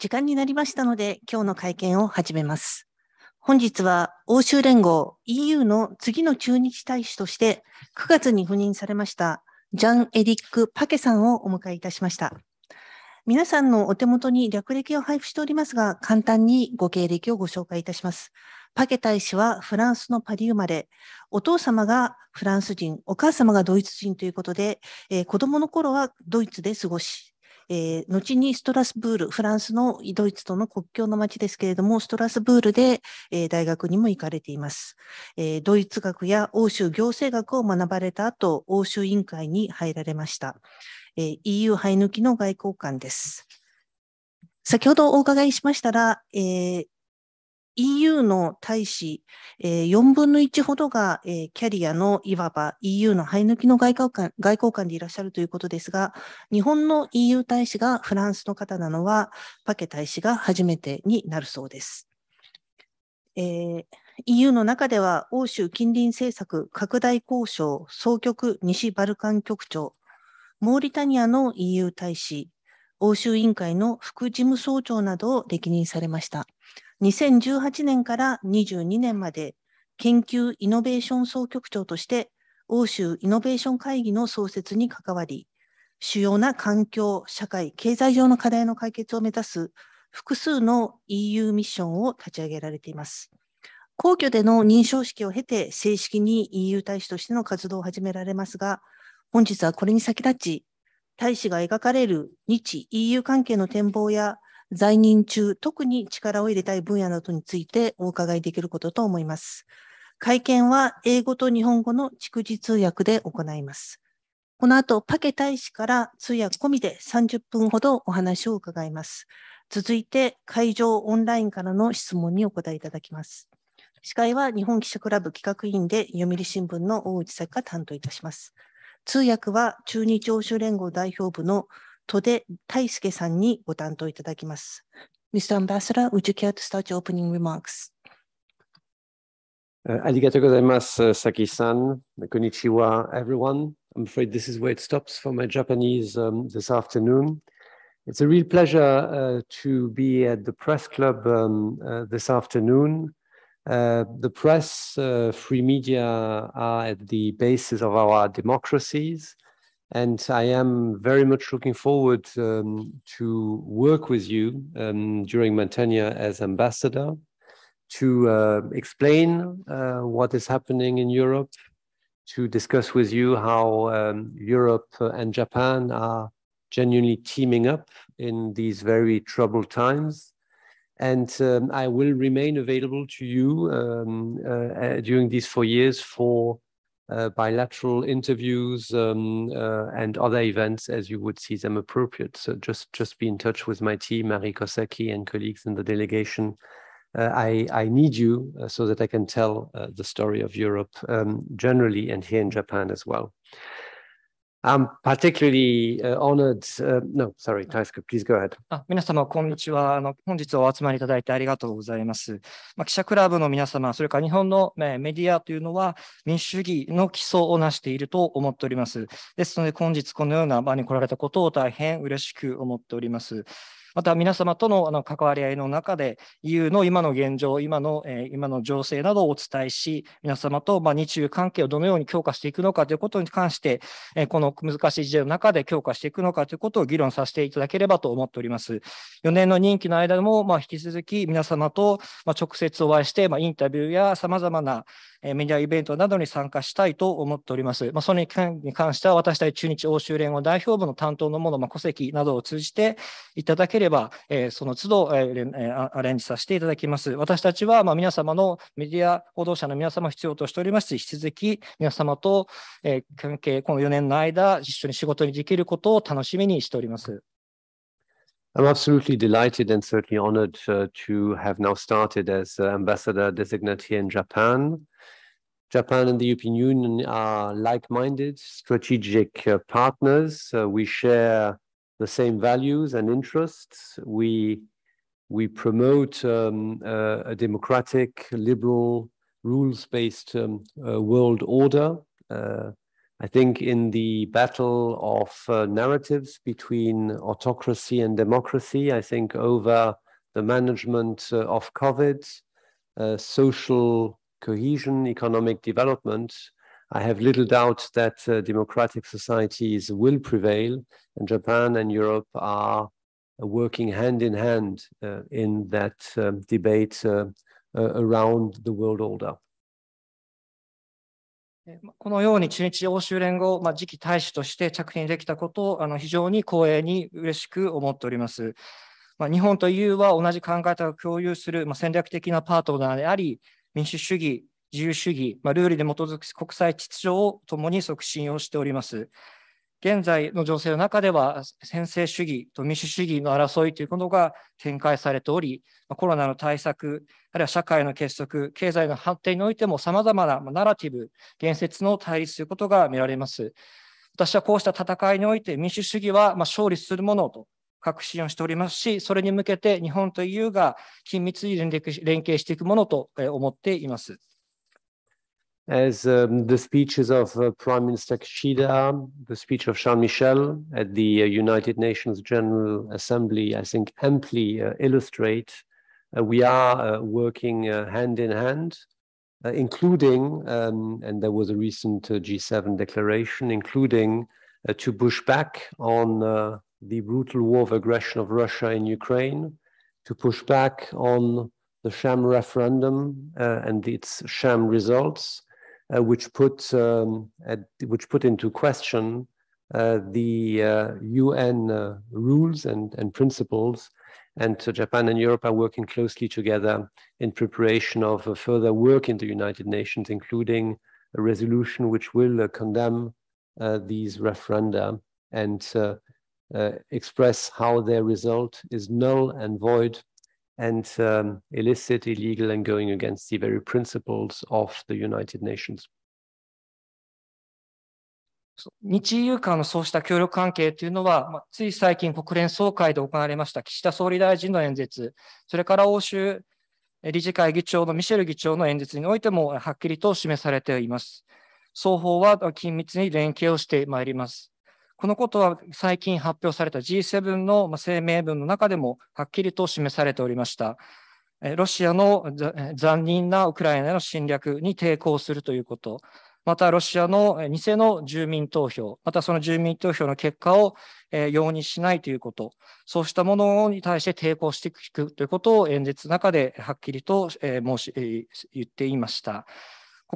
時間になりましたので、今日の会見を始めます。本日は欧州連合 EU の次の駐日大使として9月に赴任されましたジャン・エリック・パケさんをお迎えいたしました。皆さんのお手元に略歴を配布しておりますが、簡単にご経歴をご紹介いたします。パケ大使はフランスのパリ生まれ、お父様がフランス人、お母様がドイツ人ということで、えー、子供の頃はドイツで過ごし、えー、後にストラスブール、フランスのドイツとの国境の町ですけれども、ストラスブールで、えー、大学にも行かれています、えー、ドイツ学や欧州行政学を学ばれた後、欧州委員会に入られました。えー、EU 廃抜きの外交官です。先ほどお伺いしましたら、えー、EU の大使、えー、4分の1ほどが、えー、キャリアのいわば EU の生え抜きの外交官外交官でいらっしゃるということですが、日本の EU 大使がフランスの方なのは、パケ大使が初めてになるそうです。えー EU の中では欧州近隣政策拡大交渉総局西バルカン局長、モーリタニアの EU 大使、欧州委員会の副事務総長などを歴任されました。2018年から22年まで研究イノベーション総局長として欧州イノベーション会議の創設に関わり、主要な環境、社会、経済上の課題の解決を目指す複数の EU ミッションを立ち上げられています。皇居での認証式を経て正式に EU 大使としての活動を始められますが、本日はこれに先立ち、大使が描かれる日 EU 関係の展望や在任中、特に力を入れたい分野などについてお伺いできることと思います。会見は英語と日本語の逐次通訳で行います。この後、パケ大使から通訳込みで30分ほどお話を伺います。続いて、会場オンラインからの質問にお答えいただきます。司会は日本記者クラブ企画委員で読売新聞の大内作が担当いたします。通訳は中日欧州連合代表部の戸出大輔さんにご担当いただきます。Mr. Ambassador, would you care to start your opening remarks? ありがとうございます、Saki-san. Konnichiwa, everyone. I'm afraid this is where it stops for my Japanese um, this afternoon. It's a real pleasure uh, to be at the press club um, uh, this afternoon. Uh, the press, uh, free media are at the basis of our democracies and I am very much looking forward um, to work with you um, during my tenure as ambassador to uh, explain uh, what is happening in Europe, to discuss with you how um, Europe and Japan are genuinely teaming up in these very troubled times. And um, I will remain available to you um, uh, uh, during these four years for uh, bilateral interviews um, uh, and other events as you would see them appropriate. So just, just be in touch with my team, Marie Kosaki and colleagues in the delegation. Uh, I, I need you so that I can tell the story of Europe um, generally and here in Japan as well. I'm particularly honored. no, sorry, Taisuke, please go ahead. あ皆様、こんにちはあの。本日お集まりいただいてありがとうございます。まあ、記者クラブの皆様、それから日本のメディアというのは民主主義の基礎をなしていると思っております。ですので、本日このような場に来られたことを大変嬉しく思っております。また皆様とのあの関わり合いの中で EU の今の現状、今の,、え今の情勢などをお伝えし、皆様と、ま日中関係をどのように強化していくのかということに関して、えこの難しい時代の中で強化していくのかということを議論させていただければと思っております。4年の任期の間も、ま引き続き皆様と、ま直接お会いして、まインタビューや様々なメディアイベントなどに参加したいと思っております。まあ、それに関しては、私たち中日欧州連合代表部の担当の者、まあ、戸籍などを通じていただければ、えー、その都度、えー、アレンジさせていただきます。私たちは、まあ、皆様のメディア報道者の皆様必要としておりますし、引き続き皆様と、えー、関係、この4年の間、一緒に仕事にできることを楽しみにしております。I'm absolutely delighted and certainly honored uh, to have now started as uh, ambassador designate here in Japan. Japan and the European Union are like minded strategic uh, partners. Uh, we share the same values and interests. We, we promote um, a democratic, liberal, rules based um, uh, world order. I think in the battle of uh, narratives between autocracy and democracy, I think over the management uh, of COVID, uh, social cohesion, economic development, I have little doubt that uh, democratic societies will prevail, and Japan and Europe are working hand in hand uh, in that um, debate uh, around the world order. このように中日欧州連合、まあ、次期大使として着任できたことをあの非常に光栄に嬉しく思っております。まあ、日本と EU は同じ考え方を共有する、まあ、戦略的なパートナーであり、民主主義、自由主義、まあ、ルールに基づく国際秩序をともに促進をしております。現在の情勢の中では、専制主義と民主主義の争いというものが展開されており、コロナの対策、あるいは社会の結束、経済の発展においても様々なナラティブ、言説の対立ということが見られます。私はこうした戦いにおいて民主主義は勝利するものと確信をしておりますし、それに向けて日本と EU が緊密に連携していくものと思っています。As um, the speeches of uh, Prime Minister Kishida, the speech of c h a n Michel at the uh, United Nations General Assembly, I think amply uh, illustrate, we are working hand in hand, including, um, and there was a recent G7 declaration, including to push back on the brutal war of aggression of Russia in Ukraine, to push back on the sham referendum uh, and its sham results, uh, which put um, at, which put into question uh, the UN uh, uh, rules and, and principles. And so Japan and Europe are working closely together in preparation of uh, further work in the United Nations, including a resolution which will condemn these referenda and uh, express how their result is null and void and um, illicit, illegal, and going against the very principles of the United Nations. 日 EU 間のそうした協力関係というのは、まあ、つい最近国連総会で行われました岸田総理大臣の演説、それから欧州理事会議長のミシェル議長の演説においてもはっきりと示されています。双方は緊密に連携をしてまいります。このことは最近発表された G7 の声明文の中でもはっきりと示されておりました。ロシアの残忍なウクライナへの侵略に抵抗するということ、またロシアの偽の住民投票、またその住民投票の結果を容認しないということ、そうしたものに対して抵抗していくということを演説の中ではっきりと申し言っていました。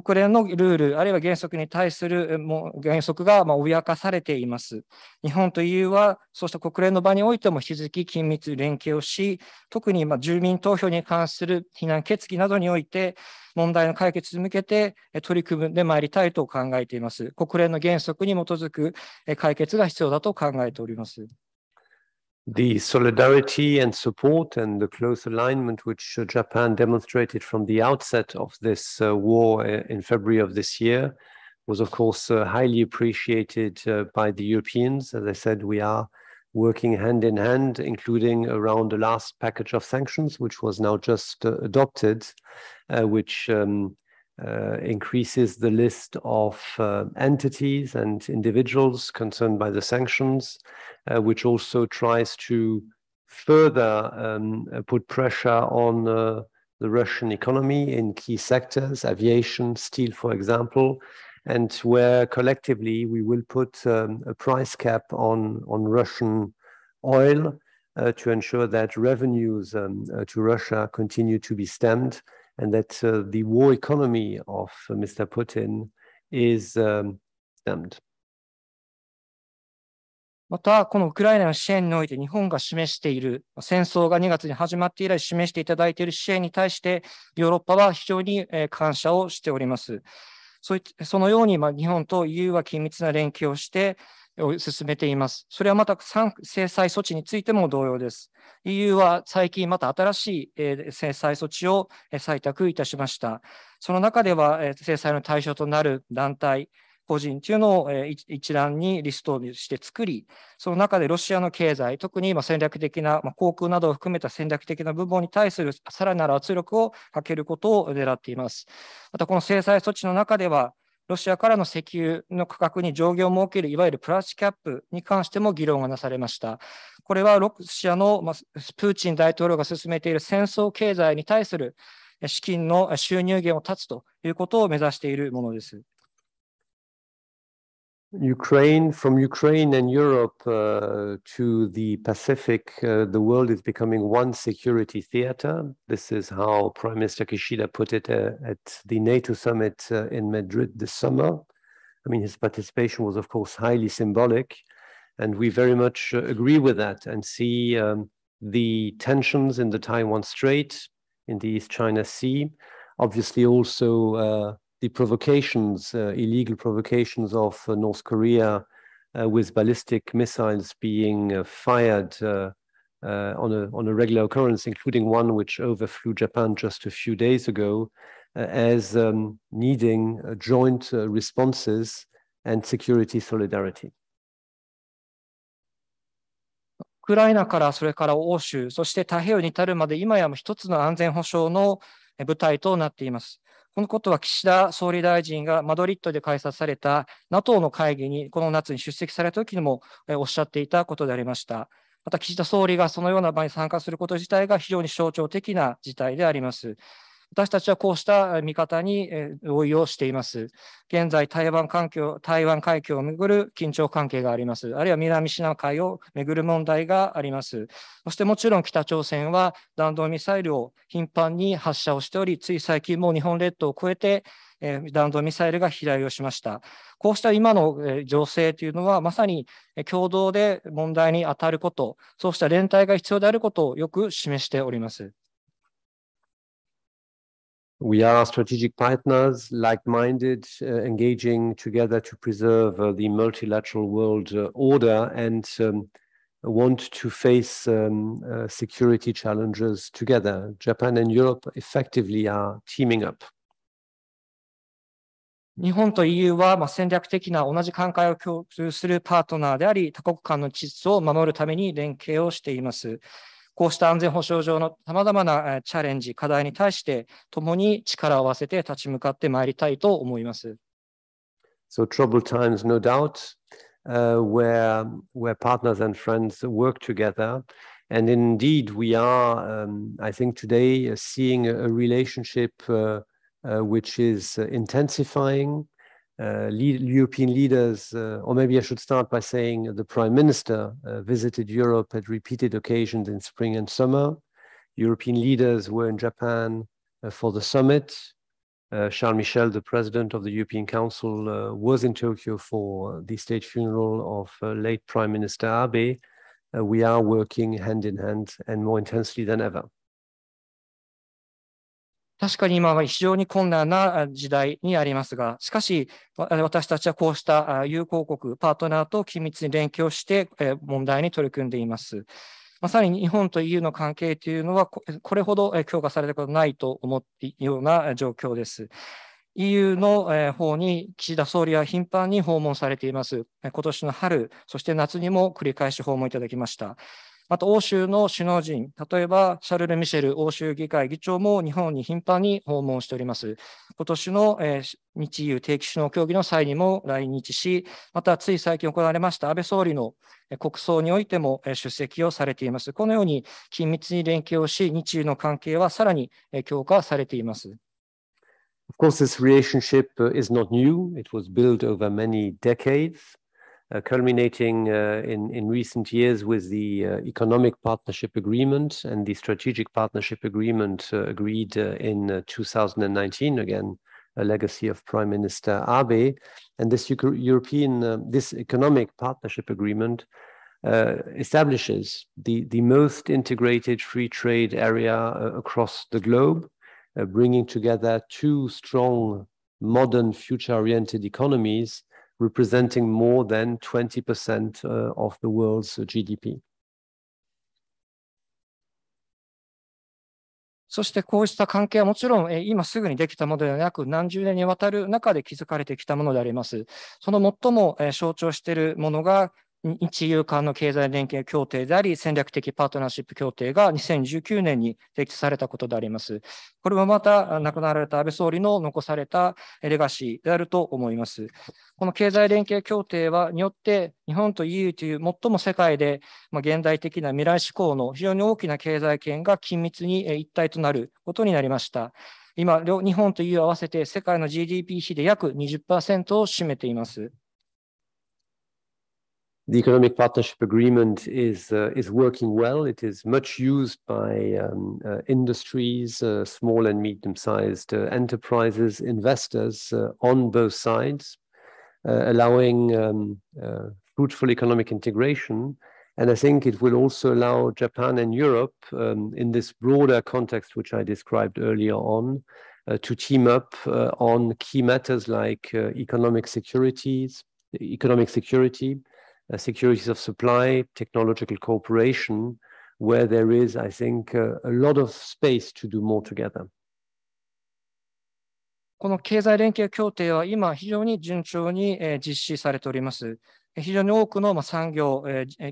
国連のルール、あるいは原則に対する原則がま脅かされています。日本と EU は、そうした国連の場においても引き続き緊密連携をし、特にま住民投票に関する避難決議などにおいて、問題の解決に向けて取り組んでまいりたいと考えています。国連の原則に基づく解決が必要だと考えております。the solidarity and support and the close alignment which Japan demonstrated from the outset of this uh, war uh, in February of this year was, of course, uh, highly appreciated uh, by the Europeans. As I said, we are working hand in hand, including around the last package of sanctions, which was now just uh, adopted, uh, which um, uh, increases the list of uh, entities and individuals concerned by the sanctions, uh, which also tries to further um, uh, put pressure on uh, the Russian economy in key sectors, aviation, steel, for example, and where collectively we will put um, a price cap on, on Russian oil uh, to ensure that revenues um, to Russia continue to be stemmed and that uh, the war economy of uh, Mr. Putin is um, damned. また、このウクライナの支援において日本が示している、戦争が2月に始まって以来示していただいている支援に対して、ヨーロッパは非常に感謝をしております。そのように、まあ、日本と EU は緊密な連携をして、を進めています。それはまた制裁措置についても同様です。EU は最近また新しい制裁措置を採択いたしました。その中では制裁の対象となる団体、個人というのを一覧にリストをして作り、その中でロシアの経済、特に戦略的な、航空などを含めた戦略的な部門に対するさらなる圧力をかけることを狙っています。またこの制裁措置の中では、ロシアからの石油の価格に上限を設ける、いわゆるプラスキャップに関しても議論がなされました。これはロシアのプーチン大統領が進めている戦争経済に対する資金の収入源を断つということを目指しているものです。Ukraine, from Ukraine and Europe uh, to the Pacific, uh, the world is becoming one security theater. This is how Prime Minister Kishida put it uh, at the NATO summit uh, in Madrid this summer. I mean, his participation was, of course, highly symbolic, and we very much uh, agree with that and see um, the tensions in the Taiwan Strait, in the East China Sea, obviously also uh, the provocations, uh, illegal provocations of uh, North Korea uh, with ballistic missiles being fired on, a, on a regular occurrence, including one which overflew Japan just a few days ago, as um, needing joint responses and security solidarity. ウクライナからそれから欧州、そして太平洋に至るまで今やも一つの安全保障の舞台となっています。このことは岸田総理大臣がマドリッドで開催された NATO の会議にこの夏に出席された時にもおっしゃっていたことでありました。また岸田総理がそのような場に参加すること自体が非常に象徴的な事態であります。私たちはこうした見方に同意をしています。現在台湾環境、台湾海峡をめぐる緊張関係があります。あるいは南シナ海をめぐる問題があります。そしてもちろん北朝鮮は弾道ミサイルを頻繁に発射をしており、つい最近も日本列島を越えて弾道ミサイルが飛来をしました。こうした今の情勢というのは、まさに共同で問題に当たること、そうした連帯が必要であることをよく示しております。We are strategic partners, like-minded, uh, engaging together to preserve uh, the multilateral world uh, order and um, want to face um, uh, security challenges together. Japan and Europe effectively are teaming up. 日本と EU は、まあ、戦略的な同じ考えを共有するパートナーであり、多国間の秩序を守るために連携をしています。こうした安全保障上のさまざまなチャレンジ、課題に対して、共に力を合わせて立ち向かってまいりたいと思います。So troubled times, no doubt, uh, where, where partners and friends work together. And indeed, we are, um, I think, today seeing a relationship uh, uh, which is intensifying. Uh, lead, European leaders, uh, or maybe I should start by saying the Prime Minister uh, visited Europe at repeated occasions in spring and summer. European leaders were in Japan for the summit. Uh, Charles Michel, the president of the European Council, uh, was in Tokyo for the state funeral of uh, late Prime Minister Abe. we are working hand in hand and more intensely than ever. 確かに今は非常に困難な時代にありますが、しかし、私たちはこうした友好国、パートナーと緊密に連携をして問題に取り組んでいます。まさに日本と EU の関係というのは、これほど強化されたことないと思っているような状況です。EU の方に岸田総理は頻繁に訪問されています。今年の春、そして夏にも繰り返し訪問いただきました。また欧州の首脳陣、例えばシャルル・ミシェル欧州議会議長も日本に頻繁に訪問しております。今年の、え日 e 定期首脳協議の際にも来日し、またつい最近行われました安倍総理の国葬においても出席をされています。このように緊密に連携をし、日 e の関係はさらに強化されています。Of course, this relationship is not new. It was built over many decades. Uh, culminating uh, in, in recent years with the uh, Economic Partnership Agreement and the Strategic Partnership Agreement agreed in 2019, again, a legacy of Prime Minister Abe. And this European, uh, this economic partnership agreement uh, establishes the, the most integrated free trade area uh, across the globe, bringing together two strong, modern, future oriented economies representing more than 20% of the world's GDP. そしてこうした関係はもちろん、え今すぐにできたものではなく、何十年にわたる中で築かれてきたものであります。その最も、え象徴しているものが、日 EU 間の経済連携協定であり、戦略的パートナーシップ協定が2019年に提出されたことであります。これもまた亡くなられた安倍総理の残されたレガシーであると思います。この経済連携協定はによって、日本と EU という最も世界で現代的な未来志向の非常に大きな経済圏が緊密に一体となることになりました。今、日本と EU 合わせて世界の GDP 比で約20%を占めています。The economic partnership agreement is uh, is working well. It is much used by um, uh, industries, uh, small and medium-sized uh, enterprises, investors uh, on both sides, uh, allowing um, fruitful economic integration. And I think it will also allow Japan and Europe, um, in this broader context which I described earlier on, to team up on key matters like economic securities, economic security uh, securities of supply, technological cooperation, where there is, I think, uh, a lot of space to do more together. この経済連携協定は今非常に順調に実施されております。非常に多くの産業、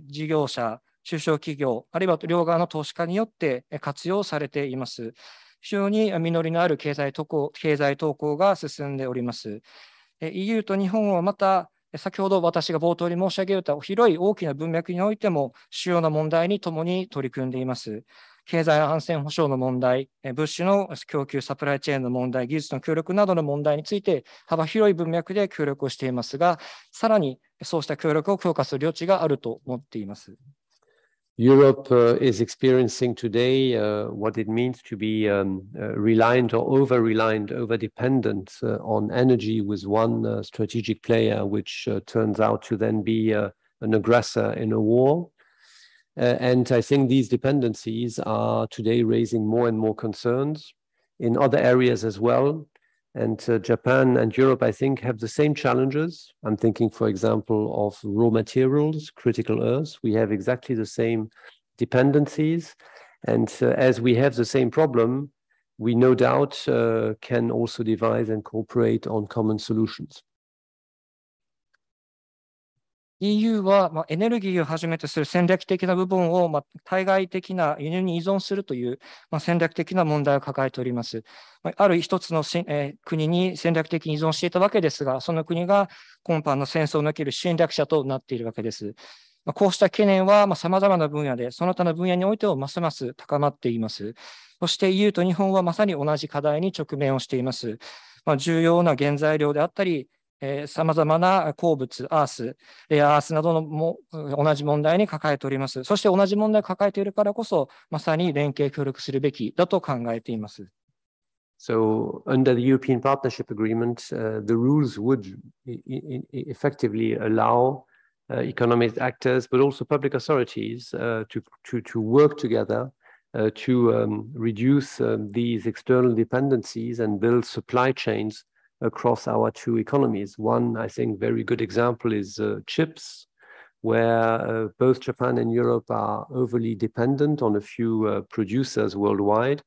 事業者、中小企業、あるいは両側の投資家によって活用されています。非常に実りのある経済投稿経済投稿が進んでおります。EU と日本はまた先ほど私が冒頭に申し上げた広い大きな文脈においても主要な問題に共に取り組んでいます。経済安全保障の問題、物資の供給、サプライチェーンの問題、技術の協力などの問題について幅広い文脈で協力をしていますが、さらにそうした協力を強化する余地があると思っています。Europe uh, is experiencing today uh, what it means to be um, uh, reliant or over reliant, over dependent uh, on energy with one uh, strategic player, which uh, turns out to then be an aggressor in a war. and I think these dependencies are today raising more and more concerns in other areas as well. And uh, Japan and Europe, I think, have the same challenges. I'm thinking, for example, of raw materials, critical earths. We have exactly the same dependencies. And uh, as we have the same problem, we no doubt uh, can also devise and cooperate on common solutions. EU は、まあ、エネルギーをはじめとする戦略的な部分を、まあ、対外的な輸入に依存するという、まあ、戦略的な問題を抱えております。まあ、る一つのえー、国に戦略的に依存していたわけですが、その国が今般の戦争を抜ける侵略者となっているわけです。まあ、こうした懸念は、まざ様々な分野で、その他の分野においてもますます高まっています。そして EU と日本はまさに同じ課題に直面をしています。まあ、重要な原材料であったり、さまざまな鉱物、アース、レアアースなどのも同じ問題に抱えております。そして同じ問題を抱えているからこそ、まさに連携協力するべきだと考えています。So, under the European Partnership Agreement, uh, the rules would effectively allow uh, economic actors, but also public authorities, uh, to, to, to work together uh, to um, reduce um, these external dependencies and build supply chains across our two economies. One, I think, very good example is uh, chips, where uh, both Japan and Europe are overly dependent on a few uh, producers worldwide.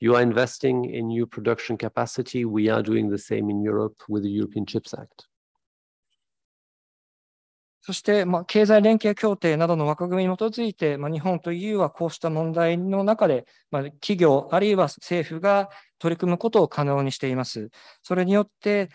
You are investing in new production capacity. We are doing the same in Europe with the European Chips Act. そして、まあ、経済連携協定などの枠組みに基づいて、まあ、日本と EU はこうした問題の中で、まあ、企業あるいは政府が取り組むことを可能にしています。それによって、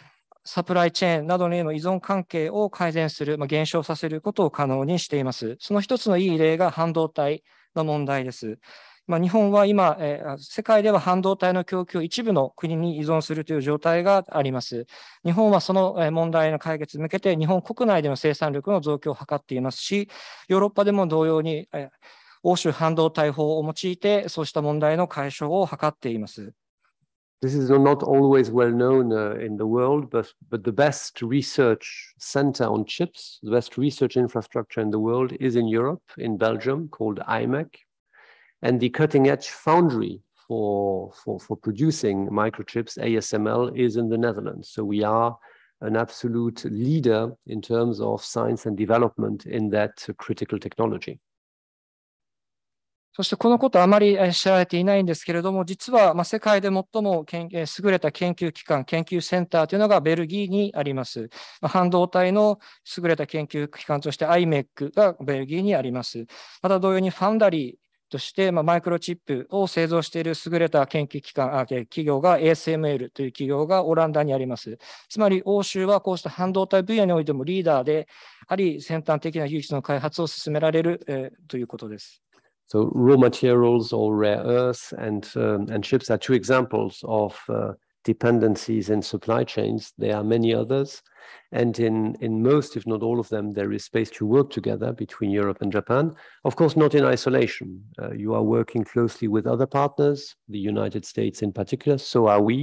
サプライチェーンなどへの依存関係を改善する、まあ、減少させることを可能にしています。その一つのいい例が半導体の問題です。まあ、日本は今、えー、世界では半導体の供給を一部の国に依存するという状態があります。日本はその問題の解決に向けて、日本国内での生産力の増強を図っていますし、ヨーロッパでも同様に、えー、欧州半導体法を用いて、そうした問題の解消を図っています。This is not always well known uh, in the world, but, but the best research center on chips, the best research infrastructure in the world is in Europe, in Belgium, called IMEC. and the cutting edge foundry for, for, for producing microchips, ASML, is in the Netherlands. So we are an absolute leader in terms of science and development in that critical technology. そしてこのことはあまり知られていないんですけれども、実はま世界で最も研優れた研究機関、研究センターというのがベルギーにあります。半導体の優れた研究機関として IMEC がベルギーにあります。また同様にファンダリー、として、まあ、マイクロチップを製造している優れた研究機関、あ企業が ASML という企業がオランダにあります。つまり欧州はこうした半導体分野においてもリーダーであり、先端的な技術の開発を進められる、えー、ということです。So raw materials or rare earths and,、um, and chips are two examples of、uh dependencies and supply chains. There are many others. And in, in most, if not all of them, there is space to work together between Europe and Japan. Of course, not in isolation. Uh, you are working closely with other partners, the United States in particular, so are we.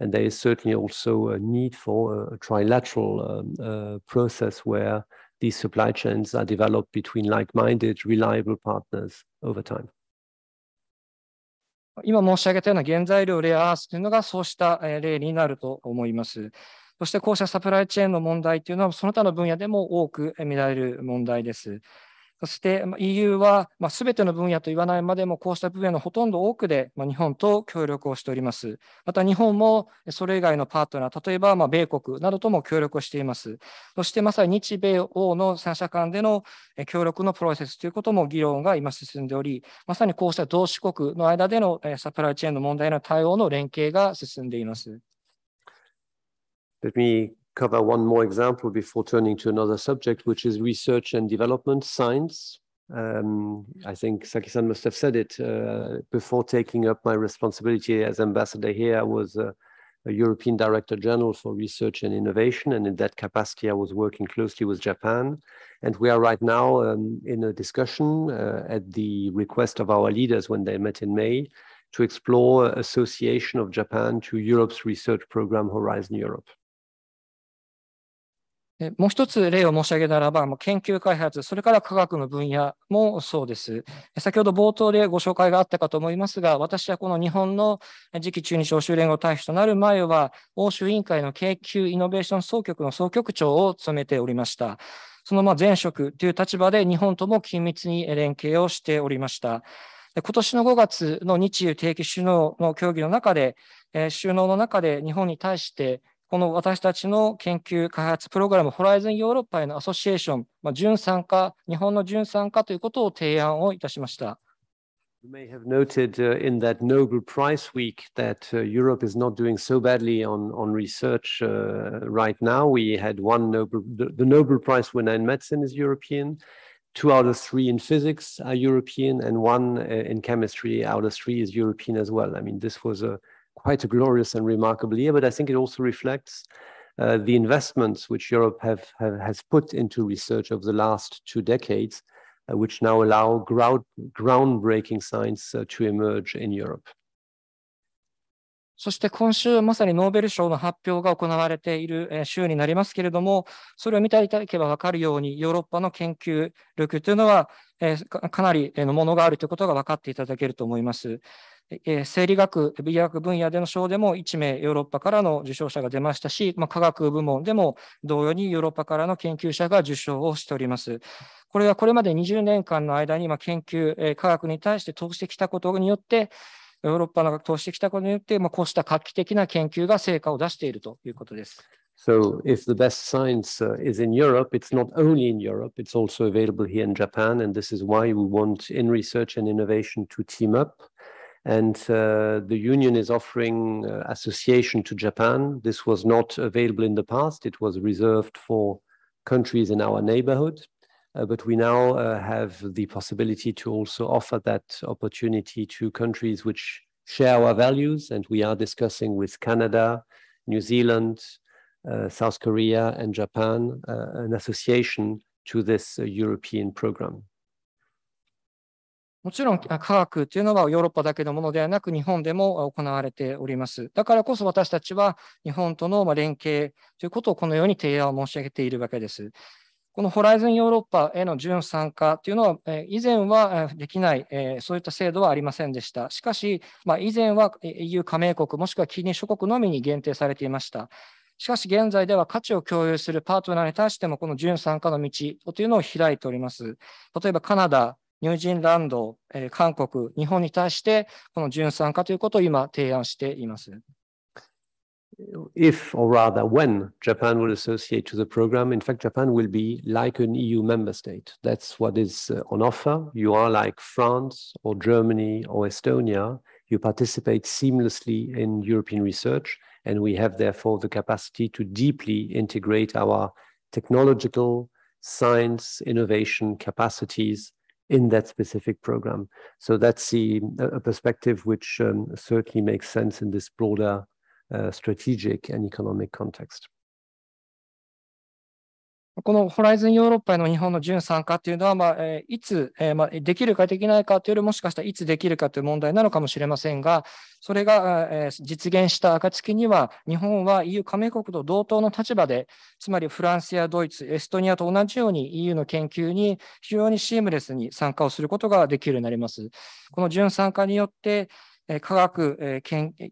And there is certainly also a need for a trilateral um, uh, process where these supply chains are developed between like minded, reliable partners over time. 今申し上げたような原材料レアアースというのがそうした例になると思います。そしてこうしたサプライチェーンの問題というのはその他の分野でも多く見られる問題です。そして EU は全ての分野と言わないまでも、こうした分野のほとんど多くで日本と協力をしております。また日本もそれ以外のパートナー、例えば米国などとも協力をしています。そしてまさに日米欧の3者間での協力のプロセスということも議論が今進んでおり、まさにこうした同志国の間でのサプライチェーンの問題の対応の連携が進んでいます。Let me cover one more example before turning to another subject, which is research and development, science. Um, I think Saki-san must have said it uh, before taking up my responsibility as ambassador here. I was a European Director General for Research and Innovation, and in that capacity, I was working closely with Japan. And we are right now um, in a discussion uh, at the request of our leaders when they met in May to explore association of Japan to Europe's research program Horizon Europe. もう一つ例を申し上げならば、研究開発、それから科学の分野もそうです。先ほど冒頭でご紹介があったかと思いますが、私はこの日本の次期中日欧州連合大使となる前は、欧州委員会の研究イノベーション総局の総局長を務めておりました。その前職という立場で日本とも緊密に連携をしておりました。今年の5月の日中定期首脳の協議の中で、首脳の中で日本に対してこの私たちの研究開発プログラム、ホライズンヨーロッパへのアソシエーション、まあ、純産化、日本の純産化ということを提案をいたしました。You may have noted uh, in that Nobel Prize week that uh, Europe is not doing so badly on, on research uh, right now. We had one Nobel, the, the Nobel Prize winner in medicine is European. Two out of three in physics are European, and one in chemistry out of three is European as well. I mean, this was a, quite a glorious and remarkable year, but I think it also reflects uh, the investments which Europe have, have, has put into research over the last two decades, uh, which now allow ground, groundbreaking science uh, to emerge in Europe. そして今週、まさにノーベル賞の発表が行われている週になりますけれども、それを見ていただけば分かるように、ヨーロッパの研究力というのは、かなりのものがあるということが分かっていただけると思います。生理学、美学分野での賞でも1名ヨーロッパからの受賞者が出ましたし、まあ、科学部門でも同様にヨーロッパからの研究者が受賞をしております。これはこれまで20年間の間に研究、科学に対して通してきたことによって、ヨーロッパの通してきたことによって、まあ、こうした画期的な研究が成果を出しているということです。So, if the best science is in Europe, it's not only in Europe, it's also available here in Japan. And this is why we want in research and innovation to team up. and uh, the union is offering uh, association to Japan. This was not available in the past. It was reserved for countries in our neighborhood. Uh, but we now uh, have the possibility to also offer that opportunity to countries which share our values. And we are discussing with Canada, New Zealand, uh, South Korea, and Japan uh, an association to this European program. もちろん科学というのはヨーロッパだけのものではなく日本でも行われております。だからこそ私たちは日本との連携ということをこのように提案を申し上げているわけです。このホライズンヨーロッパへの純参加というのは、以前はできない、そういった制度はありませんでした。しかし、まあ、以前は EU 加盟国、もしくは近隣諸国のみに限定されていました。しかし現在では価値を共有するパートナーに対してもこの純参加の道というのを開いております。例えばカナダ、ニュージーランド、えー、韓国、日本に対して、この純酸化ということを今提案しています。If or rather when Japan will associate to the program, in fact, Japan will be like an EU member state. That's what is uh, on offer. You are like France or Germany or Estonia. You participate seamlessly in European research, and we have therefore the capacity to deeply integrate our technological, science, innovation capacities in that specific program. So that's the, a perspective which um, certainly makes sense in this broader uh, strategic and economic context. このホライズンヨーロッパへの日本の純参加っていうのは、まあ、えいつ、えまあ、できるかできないかというよりもしかしたらいつできるかという問題なのかもしれませんが、それが、え実現した暁には、日本は EU 加盟国と同等の立場で、つまりフランスやドイツ、エストニアと同じように EU の研究に非常にシームレスに参加をすることができるようになります。この純参加によって、科学、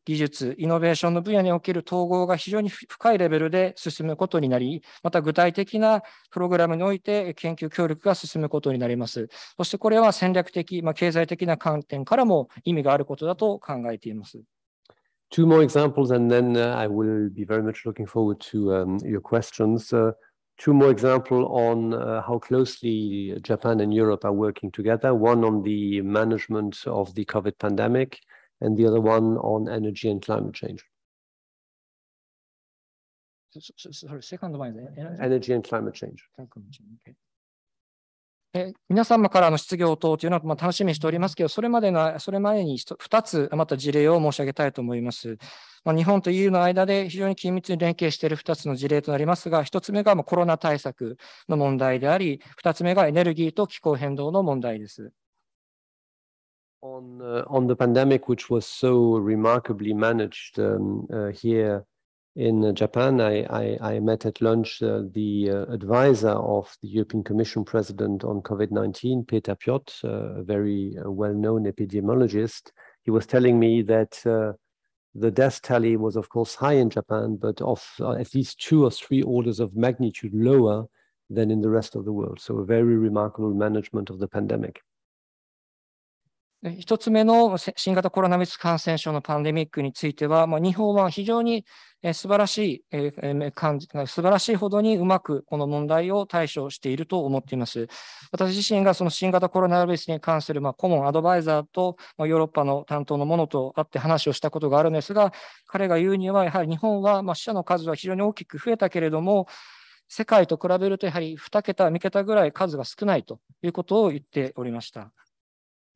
技術、イノベーションの分野における統合が非常に深いレベルで進むことになり、また具体的なプログラムにおいて研究協力が進むことになります。そしてこれは戦略的、まあ、経済的な観点からも意味があることだと考えています。Two more examples, and then I will be very much looking forward to um, your questions. Uh, two more examples on uh, how closely Japan and Europe are working together. One on the management of the COVID pandemic, and the other one on energy and climate change. So, r r y second one is energy, energy and climate change. え皆様からの質疑応答というのは、まあ、楽しみにしておりますけど、それまでの、それ前に2つ、また事例を申し上げたいと思います。まあ、日本と EU の間で非常に緊密に連携している2つの事例となりますが、1つ目がもうコロナ対策の問題であり、2つ目がエネルギーと気候変動の問題です。on uh, on the pandemic, which was so remarkably managed um, uh, here in uh, Japan. I, I, I met at lunch uh, the uh, advisor of the European Commission president on COVID nineteen, Peter Piot, uh, a very well known epidemiologist. He was telling me that. the death tally was, of course, high in Japan, but of at least two or three orders of magnitude lower than in the rest of the world. So, a very remarkable management of the pandemic. 一つ目の新型コロナウイルス感染症のパンデミックについては、まあ、日本は非常に素晴らしい、え素晴らしいほどにうまくこの問題を対処していると思っています。私自身がその新型コロナウイルスに関する、まあ、顧問アドバイザーと、まあ、ヨーロッパの担当の者と会って話をしたことがあるんですが、彼が言うには、やはり日本は、まあ、死者の数は非常に大きく増えたけれども、世界と比べるとやはり2桁、3桁ぐらい数が少ないということを言っておりました。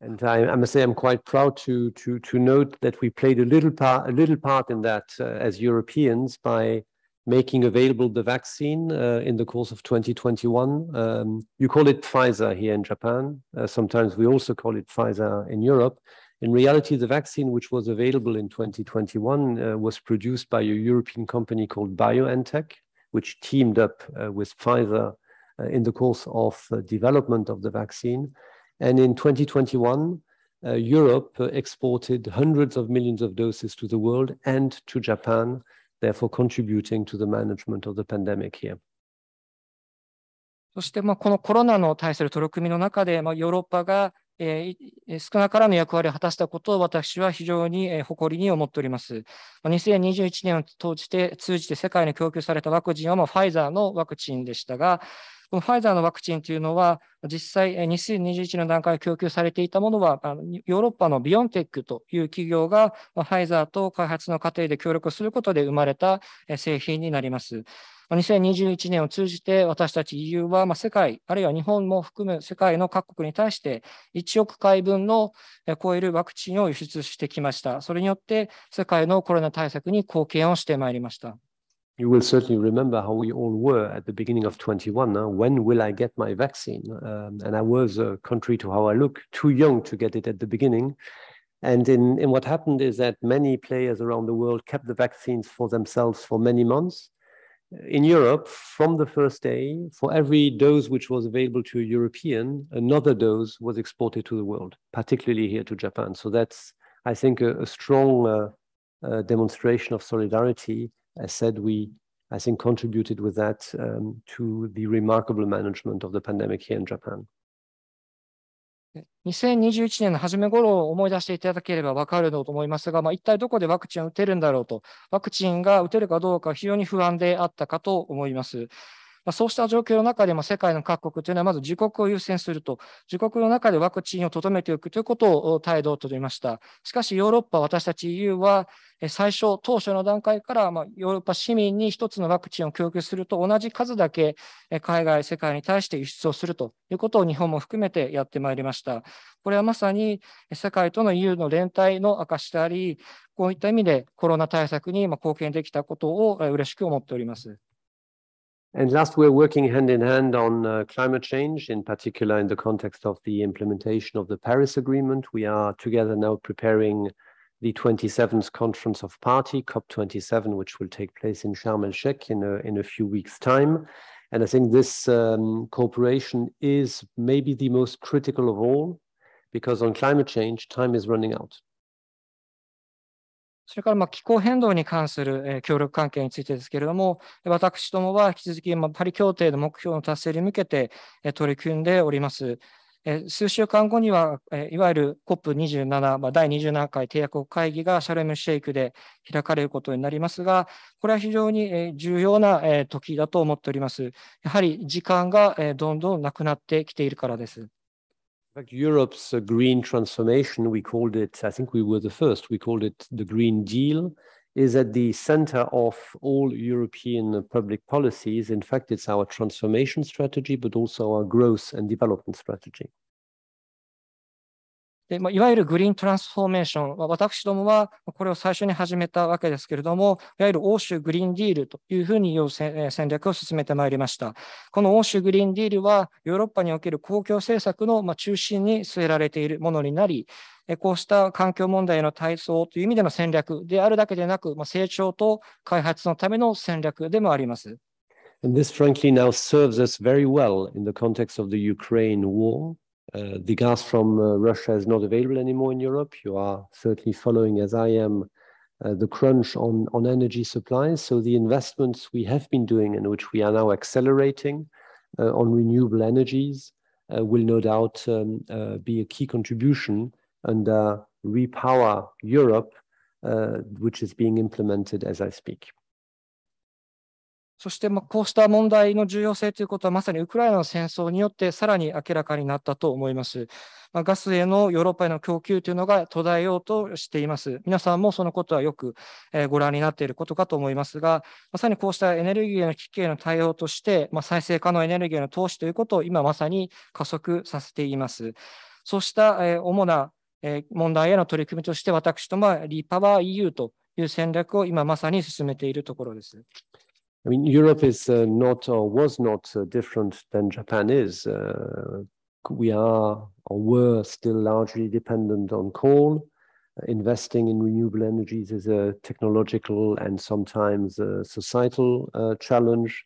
and I, I, must say I'm quite proud to to to note that we played a little part a little part in that uh, as Europeans by making available the vaccine uh, in the course of 2021. Um, you call it Pfizer here in Japan. Uh, sometimes we also call it Pfizer in Europe. In reality, the vaccine which was available in 2021 uh, was produced by a European company called BioNTech, which teamed up uh, with Pfizer uh, in the course of development of the vaccine. And in 2021, uh, Europe uh, exported hundreds of millions of doses to the world and to Japan, therefore contributing to the management of the pandemic here. そして、まあ、このコロナの対する取り組みの中で、まあ、ヨーロッパがえー、少なからぬ役割を果たしたことを私は非常に、誇りに思っております。2021年を通じて、通じて世界に供給されたワクチンはもうファイザーのワクチンでしたが、このファイザーのワクチンというのは、実際、2021の段階で供給されていたものは、ヨーロッパのビオンテックという企業が、ファイザーと開発の過程で協力することで生まれた製品になります。2021年を通じて私たち EU は、ま世界、あるいは日本も含む世界の各国に対して1億回分の超えるワクチンを輸出してきました。それによって世界のコロナ対策に貢献をしてまいりました。You will certainly remember how we all were at the beginning of 21. Huh? When will I get my vaccine? Um, and I was, uh, contrary to how I look, too young to get it at the beginning. And in, in what happened is that many players around the world kept the vaccines for themselves for many months. in Europe, from the first day, for every dose which was available to a European, another dose was exported to the world, particularly here to Japan. So that's, I think, a, a strong uh, uh, demonstration of solidarity. As said, we, I think, contributed with that um, to the remarkable management of the pandemic here in Japan. 2021年の初め頃を思い出していただければ分かるのと思いますが、まあ、一体どこでワクチンを打てるんだろうと、ワクチンが打てるかどうか非常に不安であったかと思います。まあ、そうした状況の中で、まあ、世界の各国というのはまず自国を優先すると、自国の中でワクチンをとどめておくということを態度をとりました。しかし、ヨーロッパ、私たち EU は、最初、当初の段階から、まあ、ヨーロッパ市民に1つのワクチンを供給すると同じ数だけ海外、世界に対して輸出をするということを日本も含めてやってまいりました。これはまさに世界との EU の連帯の証であり、こういった意味でコロナ対策に貢献できたことを嬉しく思っております。And last, we're working hand in hand on uh, climate change, in particular in the context of the implementation of the Paris Agreement. We are together now preparing the 27th Conference of Party, COP27, which will take place in Sharm el Sheikh in a, in a few weeks' time. And I think this um, cooperation is maybe the most critical of all, because on climate change, time is running out. それからま気候変動に関する協力関係についてですけれども、私どもは引き続きパリ協定の目標の達成に向けて取り組んでおります。数週間後には、いわゆる COP27、第27回締約国会議がシャレムシェイクで開かれることになりますが、これは非常に重要な時だと思っております。やはり時間がどんどんなくなってきているからです。In fact, Europe's uh, green transformation, we called it, I think we were the first, we called it the Green Deal, is at the center of all European public policies. In fact, it's our transformation strategy, but also our growth and development strategy. でまあ、いわゆるグリーントランスフォーメーション、まあ、私どもはこれを最初に始めたわけですけれども、いわゆる欧州グリーンディールというふうにいう戦略を進めてまいりました。この欧州グリーンディールは、ヨーロッパにおける公共政策の中心に据えられているものになり、こうした環境問題への体操という意味での戦略であるだけでなく、まあ、成長と開発のための戦略でもあります。And this frankly now serves us very well in the context of the Ukraine war. Uh, the gas from uh, Russia is not available anymore in Europe. You are certainly following, as I am, uh, the crunch on, on energy supplies. So the investments we have been doing and which we are now accelerating uh, on renewable energies uh, will no doubt um, be a key contribution under Repower Europe, which is being implemented as I speak. そしてまこうした問題の重要性ということは、まさにウクライナの戦争によってさらに明らかになったと思います。まガスへのヨーロッパへの供給というのが途絶えようとしています。皆さんもそのことはよく、えご覧になっていることかと思いますが、まさにこうしたエネルギーへの危機への対応として、ま再生可能エネルギーへの投資ということを今まさに加速させています。そうした、え主な、え問題への取り組みとして、私どもはリパワー EU という戦略を今まさに進めているところです。I mean, Europe is uh, not or was not uh, different than Japan is. Uh, we are or were still largely dependent on coal. investing in renewable energies is a technological and sometimes uh, societal uh, challenge.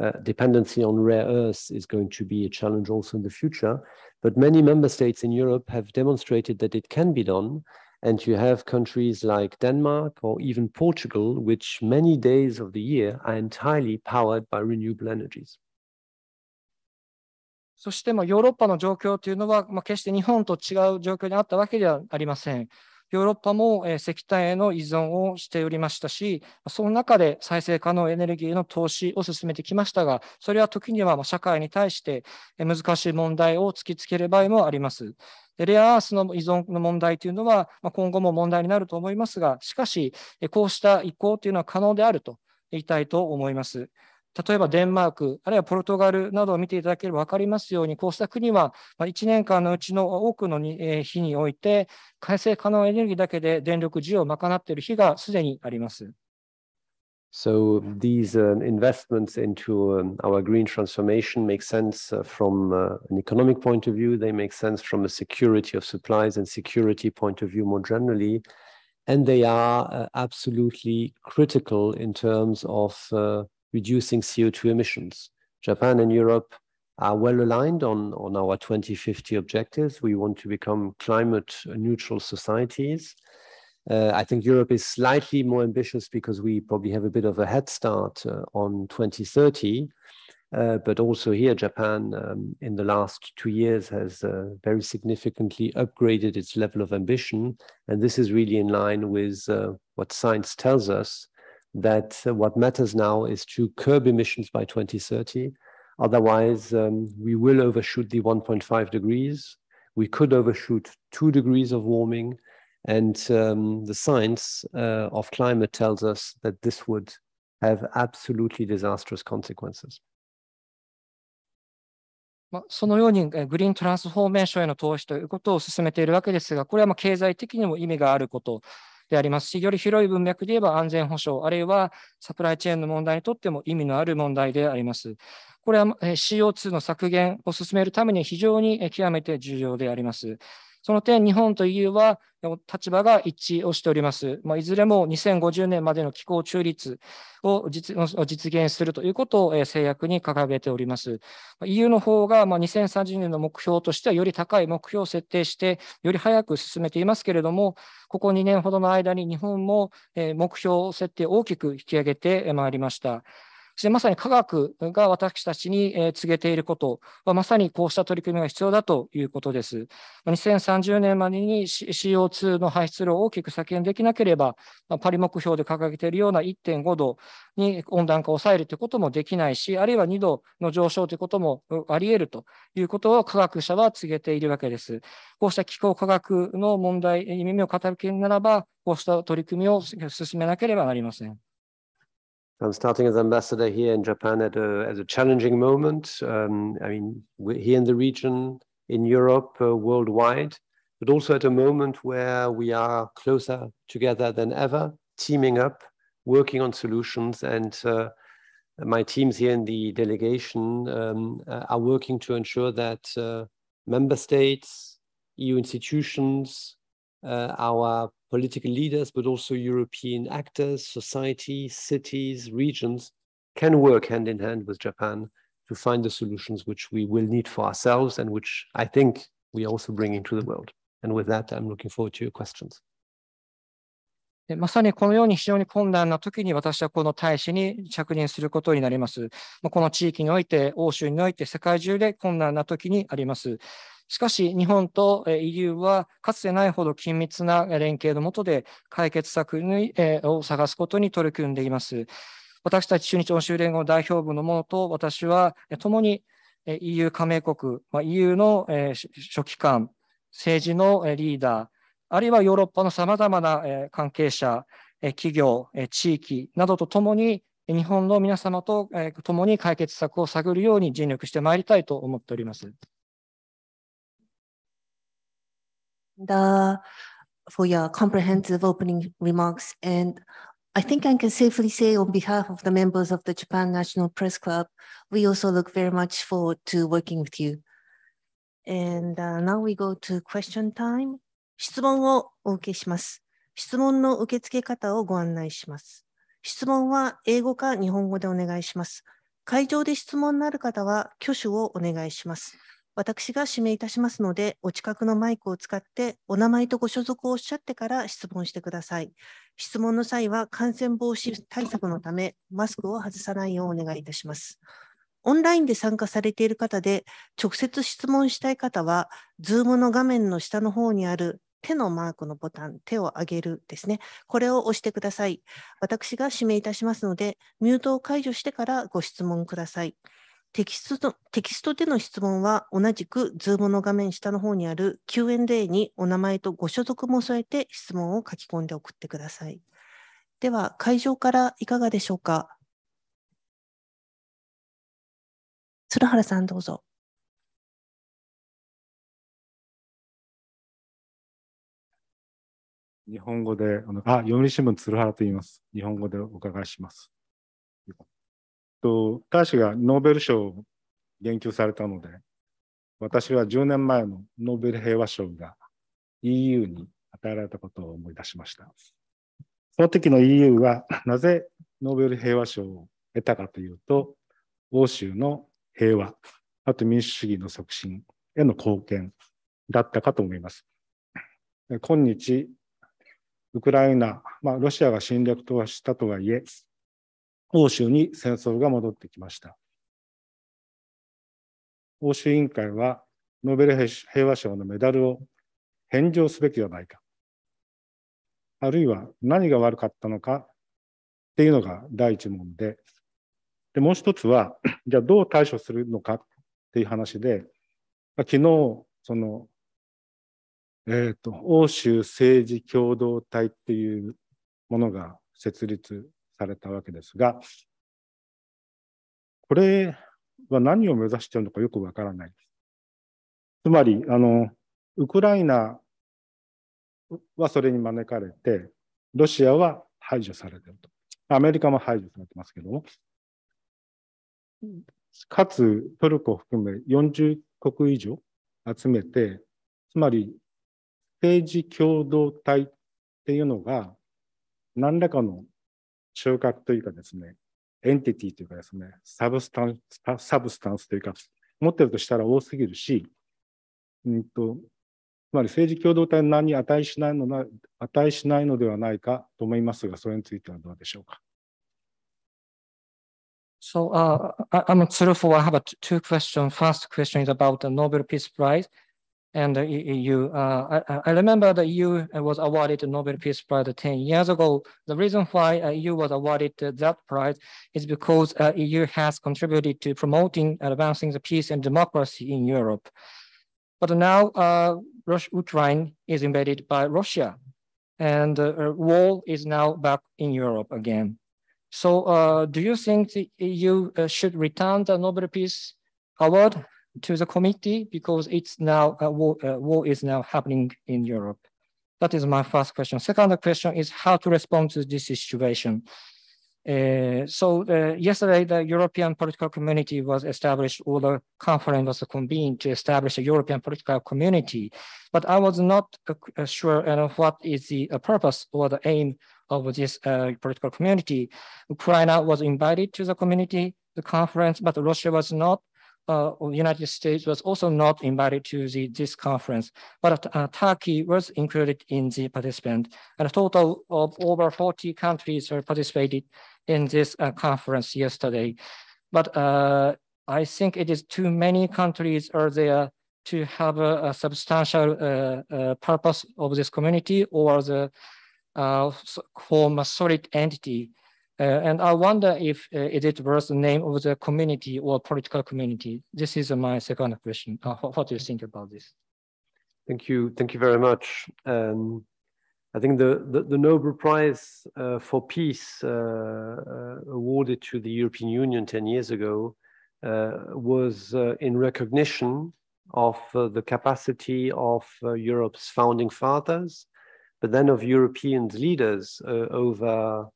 Uh, dependency on rare earths is going to be a challenge also in the future. But many member states in Europe have demonstrated that it can be done And you have countries like Denmark or even Portugal, which many days of the year are entirely powered by renewable energies. そしてまあヨーロッパの状況というのは、まあ、決して日本と違う状況にあったわけではありません。ヨーロッパも石炭への依存をしておりましたし、その中で再生可能エネルギーの投資を進めてきましたが、それは時には社会に対して難しい問題を突きつける場合もあります。でレアアースの依存の問題というのは、ま今後も問題になると思いますが、しかし、こうした移行というのは可能であると言いたいと思います。例えばデンマーク、あるいはポルトガルなどを見ていただければ分かりますように、こうした国は1年間のうちの多くの日において、再生可能エネルギーだけで電力需要を賄っている日がすでにあります。So these uh, investments into um, our green transformation make sense uh, from uh, an economic point of view. They make sense from a security of supplies and security point of view more generally. And they are absolutely critical in terms of reducing CO2 emissions. Japan and Europe are well aligned on, on our 2050 objectives. We want to become climate neutral societies. Uh, I think Europe is slightly more ambitious because we probably have a bit of a head start uh, on 2030. Uh, but also here, Japan um, in the last two years has uh, very significantly upgraded its level of ambition. And this is really in line with uh, what science tells us that uh, what matters now is to curb emissions by 2030. Otherwise, um, we will overshoot the 1.5 degrees. We could overshoot two degrees of warming And um, the science uh, of climate tells us that this would have absolutely disastrous consequences. まあ、そのようにグリーントランスフォーメーションへの投資ということを進めているわけですが、これはまあ経済的にも意味があることでありますし、より広い文脈で言えば安全保障、あるいはサプライチェーンの問題にとっても意味のある問題であります。これは CO2 の削減を進めるために非常に極めて重要であります。その点、日本と EU は立場が一致をしております。まあ、いずれも2050年までの気候中立を実現するということを制約に掲げております。EU の方がまあ2030年の目標としてはより高い目標を設定して、より早く進めていますけれども、ここ2年ほどの間に日本も目標設定を大きく引き上げてまいりました。そしてまさに科学が私たちに告げていることは、まさにこうした取り組みが必要だということです。2030年までに CO2 の排出量を大きく削減できなければ、パリ目標で掲げているような1.5度に温暖化を抑えるということもできないし、あるいは2度の上昇ということもあり得るということを科学者は告げているわけです。こうした気候科学の問題に耳を傾けるならば、こうした取り組みを進めなければなりません。I'm starting as ambassador here in Japan at a, at a challenging moment. Um, I mean, here in the region, in Europe, uh, worldwide, but also at a moment where we are closer together than ever, teaming up, working on solutions. And uh, my teams here in the delegation um, uh, are working to ensure that uh, member states, EU institutions, uh, our political leaders, but also European actors, society, cities, regions can work hand in hand with Japan to find the solutions which we will need for ourselves and which I think we also bring into the world. And with that, I'm looking forward to your questions. まさにこのように非常に困難な時に私はこの大使に着任することになります。この地域において、欧州において、世界中で困難な時にあります。しかし、日本と EU はかつてないほど緊密な連携のもとで解決策を探すことに取り組んでいます。私たち中日欧州連合代表部のものと私は共に EU 加盟国、EU の書記官、政治のリーダー、あるいはヨーロッパの様々な関係者、企業、地域などとともに日本の皆様と共に解決策を探るように尽力してまいりたいと思っております。the, for your comprehensive opening remarks. And I think I can safely say on behalf of the members of the Japan National Press Club, we also look very much forward to working with you. And uh, now we go to question time. 質問をお受けします。質問の受付方をご案内します。質問は英語か日本語でお願いします。会場で質問のある方は挙手をお願いします。私が指名いたしますので、お近くのマイクを使って、お名前とご所属をおっしゃってから質問してください。質問の際は、感染防止対策のため、マスクを外さないようお願いいたします。オンラインで参加されている方で、直接質問したい方は、ズームの画面の下の方にある手のマークのボタン、手を上げるですね。これを押してください。私が指名いたしますので、ミュートを解除してからご質問ください。テキストテキストでの質問は同じく Zoom の画面下の方にある Q&A にお名前とご所属も添えて質問を書き込んで送ってください。では会場からいかがでしょうか鶴原さんどうぞ。日本語で、あ、読売新聞鶴原と言います。日本語でお伺いします。と、大使がノーベル賞を言及されたので、私は10年前のノーベル平和賞が EU に与えられたことを思い出しました。その時の EU はなぜノーベル平和賞を得たかというと、欧州の平和、あと民主主義の促進への貢献だったかと思います。今日、ウクライナ、まあ、ロシアが侵略とはしたとはいえ、欧州に戦争が戻ってきました。欧州委員会はノーベル平和賞のメダルを返上すべきではないか、あるいは何が悪かったのかっていうのが第一問で、でもう一つは、じゃあどう対処するのかっていう話で、昨日、その、えっ、ー、と、欧州政治共同体っていうものが設立されたわけですが、これは何を目指しているのかよくわからないです。つまり、あの、ウクライナはそれに招かれて、ロシアは排除されていると。アメリカも排除されてますけども。かつ、トルコを含め40国以上集めて、つまり、政治共同体っていうのが、何らかの中核というかですね、エンティティというかですね、サブスタンス、サブスタンスというか、持ってるとしたら多すぎるし、うんと、つまり政治共同体何に値しないのな値しないのではないかと思いますが、それについてはどうでしょうか。So, uh, I'm a t s u r f o I have a two question. First question is about the Nobel Peace Prize. and uh, you, EU. Uh, I, I, remember that EU uh, was awarded the Nobel Peace Prize 10 years ago. The reason why uh, EU was awarded uh, that prize is because uh, EU has contributed to promoting advancing the peace and democracy in Europe. But now uh, Russia, Ukraine is invaded by Russia and uh, war is now back in Europe again. So do you think the EU should return the Nobel Peace Award to the committee because it's now uh, war, uh, war is now happening in Europe. That is my first question. Second question is how to respond to this situation. Uh, so uh, yesterday, the European political community was established, or the conference was convened to establish a European political community. But I was not uh, uh, sure what is the purpose or the aim of this political community. Ukraine was invited to the community, the conference, but Russia was not uh, United States was also not invited to the, this conference, but uh, Turkey was included in the participant. And a total of over 40 countries participated in this uh, conference yesterday. But uh, I think it is too many countries are there to have a, a substantial uh, uh, purpose of this community or the form a solid entity uh, and I wonder if uh, is it worth the name of the community or political community? This is my second question. Uh, what do you think about this? Thank you. Thank you very much. Um, I think the, the, the Nobel Prize uh, for Peace uh, uh, awarded to the European Union 10 years ago was in recognition of the capacity of Europe's founding fathers, but then of European leaders over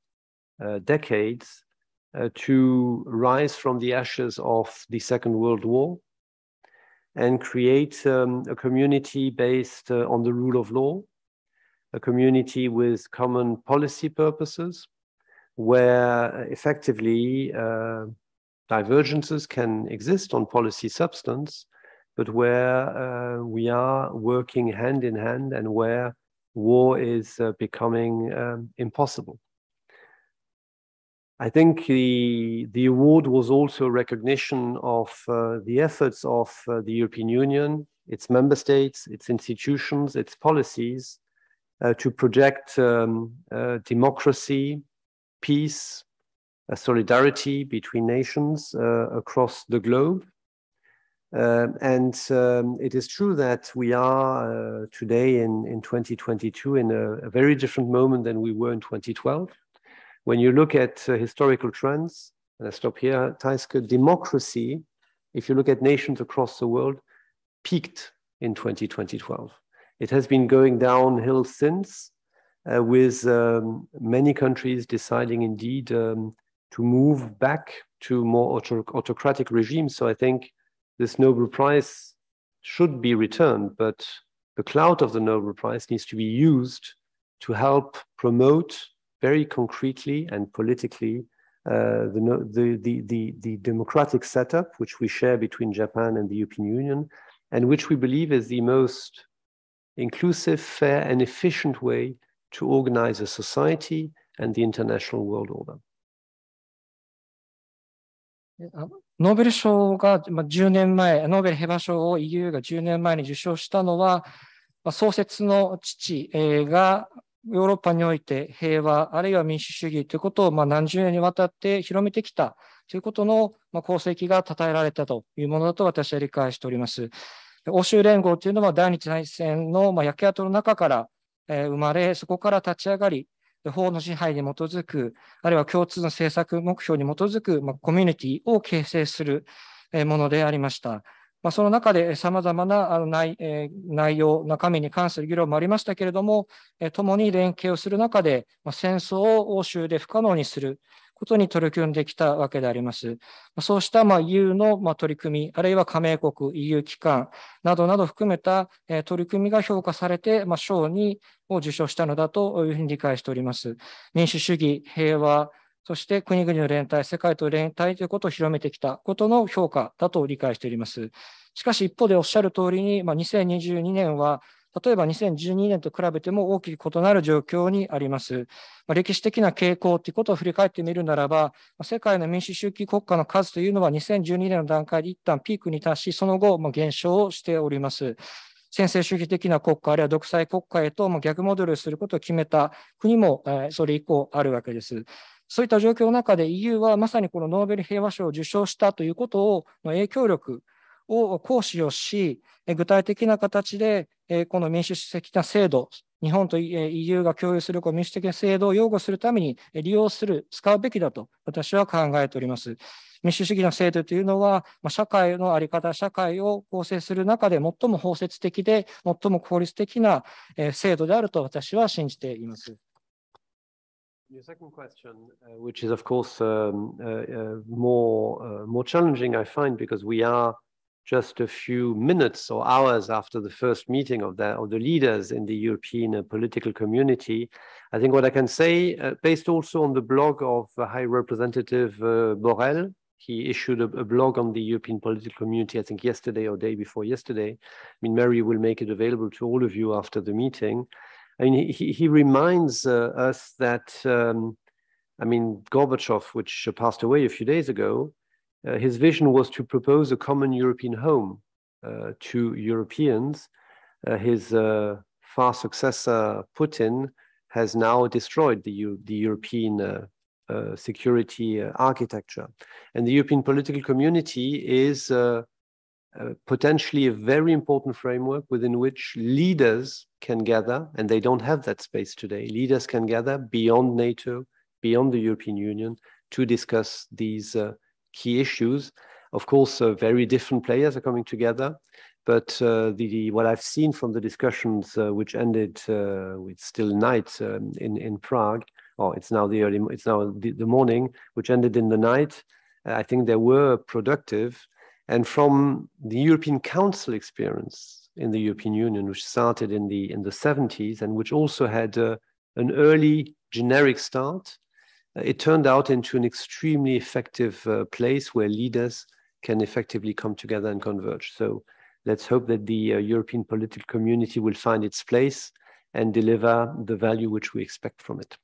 uh, decades uh, to rise from the ashes of the Second World War and create um, a community based uh, on the rule of law, a community with common policy purposes, where effectively uh, divergences can exist on policy substance, but where uh, we are working hand in hand and where war is uh, becoming um, impossible. I think the, the award was also a recognition of uh, the efforts of uh, the European Union, its member states, its institutions, its policies uh, to project um, uh, democracy, peace, uh, solidarity between nations uh, across the globe. Um, and um, it is true that we are today in, in 2022 in a, a very different moment than we were in 2012 when you look at uh, historical trends, and I stop here, Taiska, democracy, if you look at nations across the world, peaked in 2012. It has been going downhill since, uh, with um, many countries deciding indeed um, to move back to more autocratic regimes. So I think this Nobel Prize should be returned, but the clout of the Nobel Prize needs to be used to help promote very concretely and politically uh, the, the, the, the, democratic setup which we share between Japan and the European Union, and which we believe is the most inclusive, fair, and efficient way to organize a society and the international world order. ノーベル賞が10年前、ノーベル平和賞を EU が10年前に受賞したのは、創設の父がヨーロッパにおいて平和、あるいは民主主義ということを、まあ、何十年にわたって広めてきたということの、まあ、功績が称えられたというものだと私は理解しております。欧州連合というのは第二次大戦の、まあ、焼け跡の中から、えー、生まれ、そこから立ち上がり、法の支配に基づく、あるいは共通の政策目標に基づく、まあ、コミュニティを形成するものでありました。まあ、その中で様々なあの内,、え内容、中身に関する議論もありましたけれども、え共に連携をする中で、ま戦争を欧州で不可能にすることに取り組んできたわけであります。そうしたま EU のま取り組み、あるいは加盟国、EU 機関などなど含めた取り組みが評価されて、ま賞にを受賞したのだというふうに理解しております。民主主義、平和、そして国々の連帯、世界と連帯ということを広めてきたことの評価だと理解しております。しかし一方でおっしゃる通りに、まあ、2022年は例えば2012年と比べても大きく異なる状況にあります。まあ、歴史的な傾向ということを振り返ってみるならば、世界の民主主義国家の数というのは2012年の段階で一旦ピークに達し、その後、まあ、減少をしております。専制主義的な国家、あるいは独裁国家へと逆戻りすることを決めた国もそれ以降あるわけです。そういった状況の中で EU はまさにこのノーベル平和賞を受賞したということをの影響力を行使をし、具体的な形でこの民主主義的な制度、日本と EU が共有する民主的な制度を擁護するために利用する、使うべきだと私は考えております。民主主義の制度というのは、社会のあり方、社会を構成する中で最も包摂的で、最も効率的な制度であると私は信じています。Your second question, uh, which is of course um, uh, uh more uh, more challenging, I find, because we are just a few minutes or hours after the first meeting of the, of the leaders in the European uh, political community. I think what I can say, uh, based also on the blog of High Representative uh, Borrell, he issued a, a, blog on the European political community, I think yesterday or day before yesterday. I mean, Mary will make it available to all of you after the meeting. I mean, he, he reminds uh, us that, um, I mean, Gorbachev, which uh, passed away a few days ago, uh, his vision was to propose a common European home uh, to Europeans. Uh, his uh, far successor, Putin, has now destroyed the, the European security architecture. And the European political community is potentially a very important framework within which leaders can gather, and they don't have that space today. Leaders can gather beyond NATO, beyond the European Union, to discuss these uh, key issues. Of course, uh, very different players are coming together, but uh, the, the, what I've seen from the discussions, uh, which ended uh, with still night um, in in Prague, or oh, it's now the early, it's now the, the morning, which ended in the night. I think they were productive and from the European Council experience in the European Union, which started in the in the 70s and which also had uh, an early generic start, uh, it turned out into an extremely effective uh, place where leaders can effectively come together and converge. So let's hope that the uh, European political community will find its place and deliver the value which we expect from it.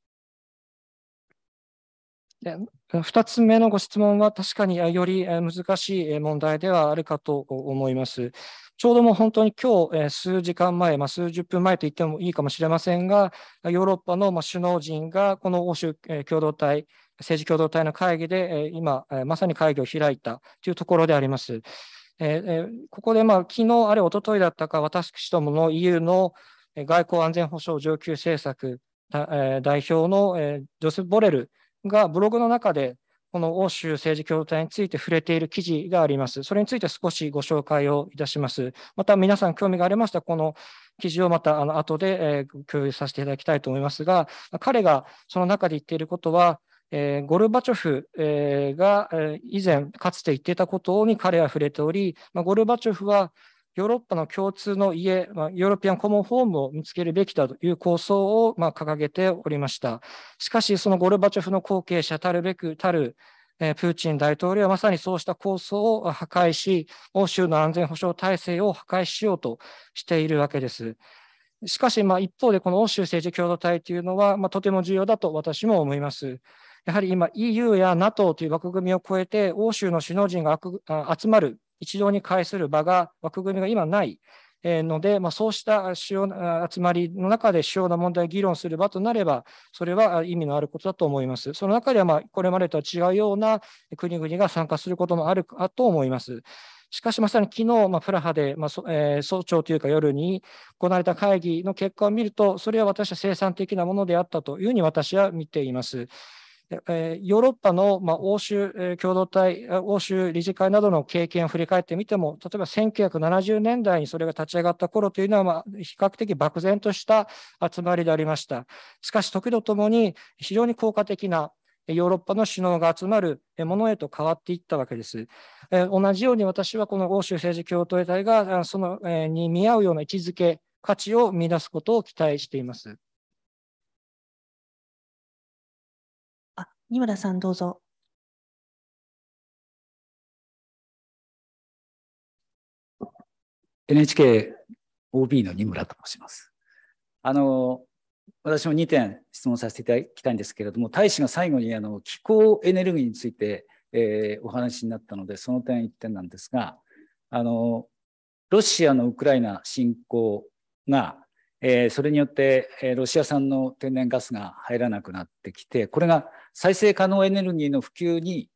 で2つ目のご質問は確かにより難しい問題ではあるかと思います。ちょうどもう本当に今日数時間前、まあ、数十分前と言ってもいいかもしれませんが、ヨーロッパの首脳陣がこの欧州共同体、政治共同体の会議で今、まさに会議を開いたというところであります。えここで、まあ、昨日あれ、一昨日だったか、私どもの EU の外交安全保障上級政策代表のジョセフ・ボレルがブログの中で、この欧州政治共同体について触れている記事があります。それについて少しご紹介をいたします。また皆さん興味がありましたら、この記事をまたあの後で、え共有させていただきたいと思いますが、彼がその中で言っていることは、えゴルバチョフ、えが、以前かつて言っていたことに彼は触れており、まゴルバチョフはヨーロッパの共通の家、まあ、ヨーロピアンコモンホームを見つけるべきだという構想を、まあ、掲げておりました。しかし、そのゴルバチョフの後継者たるべくたる、えー、プーチン大統領はまさにそうした構想を破壊し、欧州の安全保障体制を破壊しようとしているわけです。しかし、まあ、一方で、この欧州政治共同体というのは、まあ、とても重要だと私も思います。やはり今、EU や NATO という枠組みを超えて、欧州の首脳陣が集まる一堂に会する場が、枠組みが今ないので、まあ、そうした主要集まりの中で主要な問題を議論する場となれば、それは意味のあることだと思います。その中では、まあ、これまでとは違うような国々が参加することもあるかと思います。しかし、まさに昨日、まあ、プラハで、まあえー、早朝というか夜に行われた会議の結果を見ると、それは私は生産的なものであったというふうに私は見ています。えヨーロッパの、ま欧州共同体、欧州理事会などの経験を振り返ってみても、例えば1970年代にそれが立ち上がった頃というのは、ま比較的漠然とした集まりでありました。しかし、時とともに非常に効果的なヨーロッパの首脳が集まるものへと変わっていったわけです。同じように私はこの欧州政治共同体がそのに見合うような位置づけ、価値を見出すことを期待しています。二村さんどうぞ。NHK OB の二村と申します。あの私も2点質問させていただきたいんですけれども、大使が最後にあの気候エネルギーについて、えー、お話になったので、その点1点なんですが、あのロシアのウクライナ侵攻がえー、それによって、えー、ロシア産の天然ガスが入らなくなってきて、これが再生可能エネルギーの普及に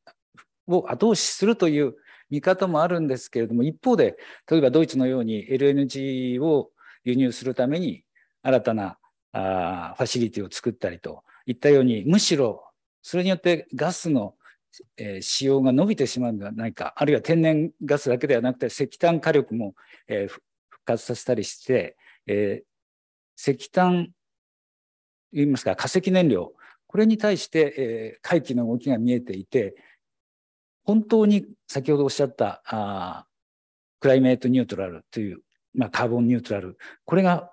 を後押しするという見方もあるんですけれども、一方で、例えばドイツのように LNG を輸入するために新たなあファシリティを作ったりといったように、むしろそれによってガスのえ使用が伸びてしまうんではないか、あるいは天然ガスだけではなくて石炭火力も、え復活させたりして、え石炭、言いますか、化石燃料、これに対して、えー、回帰の動きが見えていて、本当に先ほどおっしゃったあクライメートニュートラルという、まあ、カーボンニュートラル、これが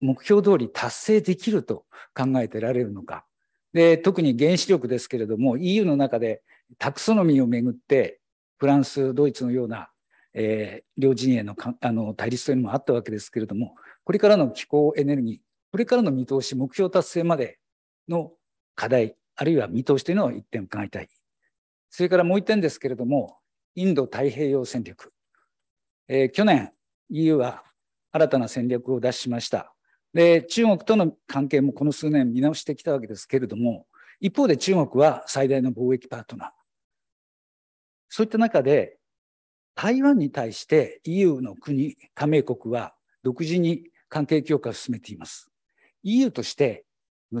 目標通り達成できると考えてられるのか。で特に原子力ですけれども EU の中でタクソノミーをめぐってフランスドイツのような、えー、両陣営のあの対立というのもあったわけですけれどもこれからの気候エネルギー、これからの見通し、目標達成までの課題、あるいは見通しというのを1点伺いたい。それからもう1点ですけれども、インド太平洋戦略。えー、去年、EU は新たな戦略を出しました。で、中国との関係もこの数年見直してきたわけですけれども、一方で中国は最大の貿易パートナー。そういった中で、台湾に対して EU の国、加盟国は独自に関係強化を進めています。EU として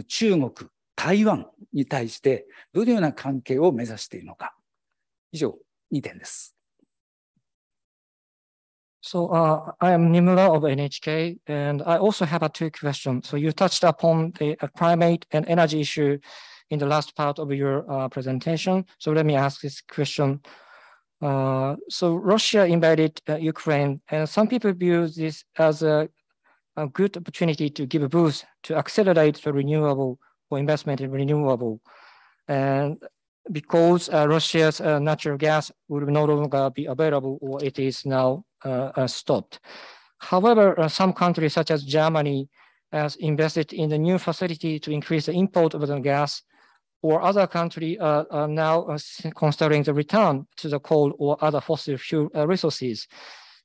中国、台湾に対してどのような関係を目指しているのか。以上、2点です。So uh, I am Nimla of NHK, and I also have a two questions. So you touched upon the climate and energy issue in the last part of your uh, presentation. So let me ask this question. Uh, so Russia invaded Ukraine, and some people view this as a a good opportunity to give a boost to accelerate the renewable or investment in renewable. And because uh, Russia's uh, natural gas will no longer be available or it is now uh, uh stopped. However, uh, some countries such as Germany has invested in the new facility to increase the import of the gas or other countries uh, are now considering the return to the coal or other fossil fuel resources.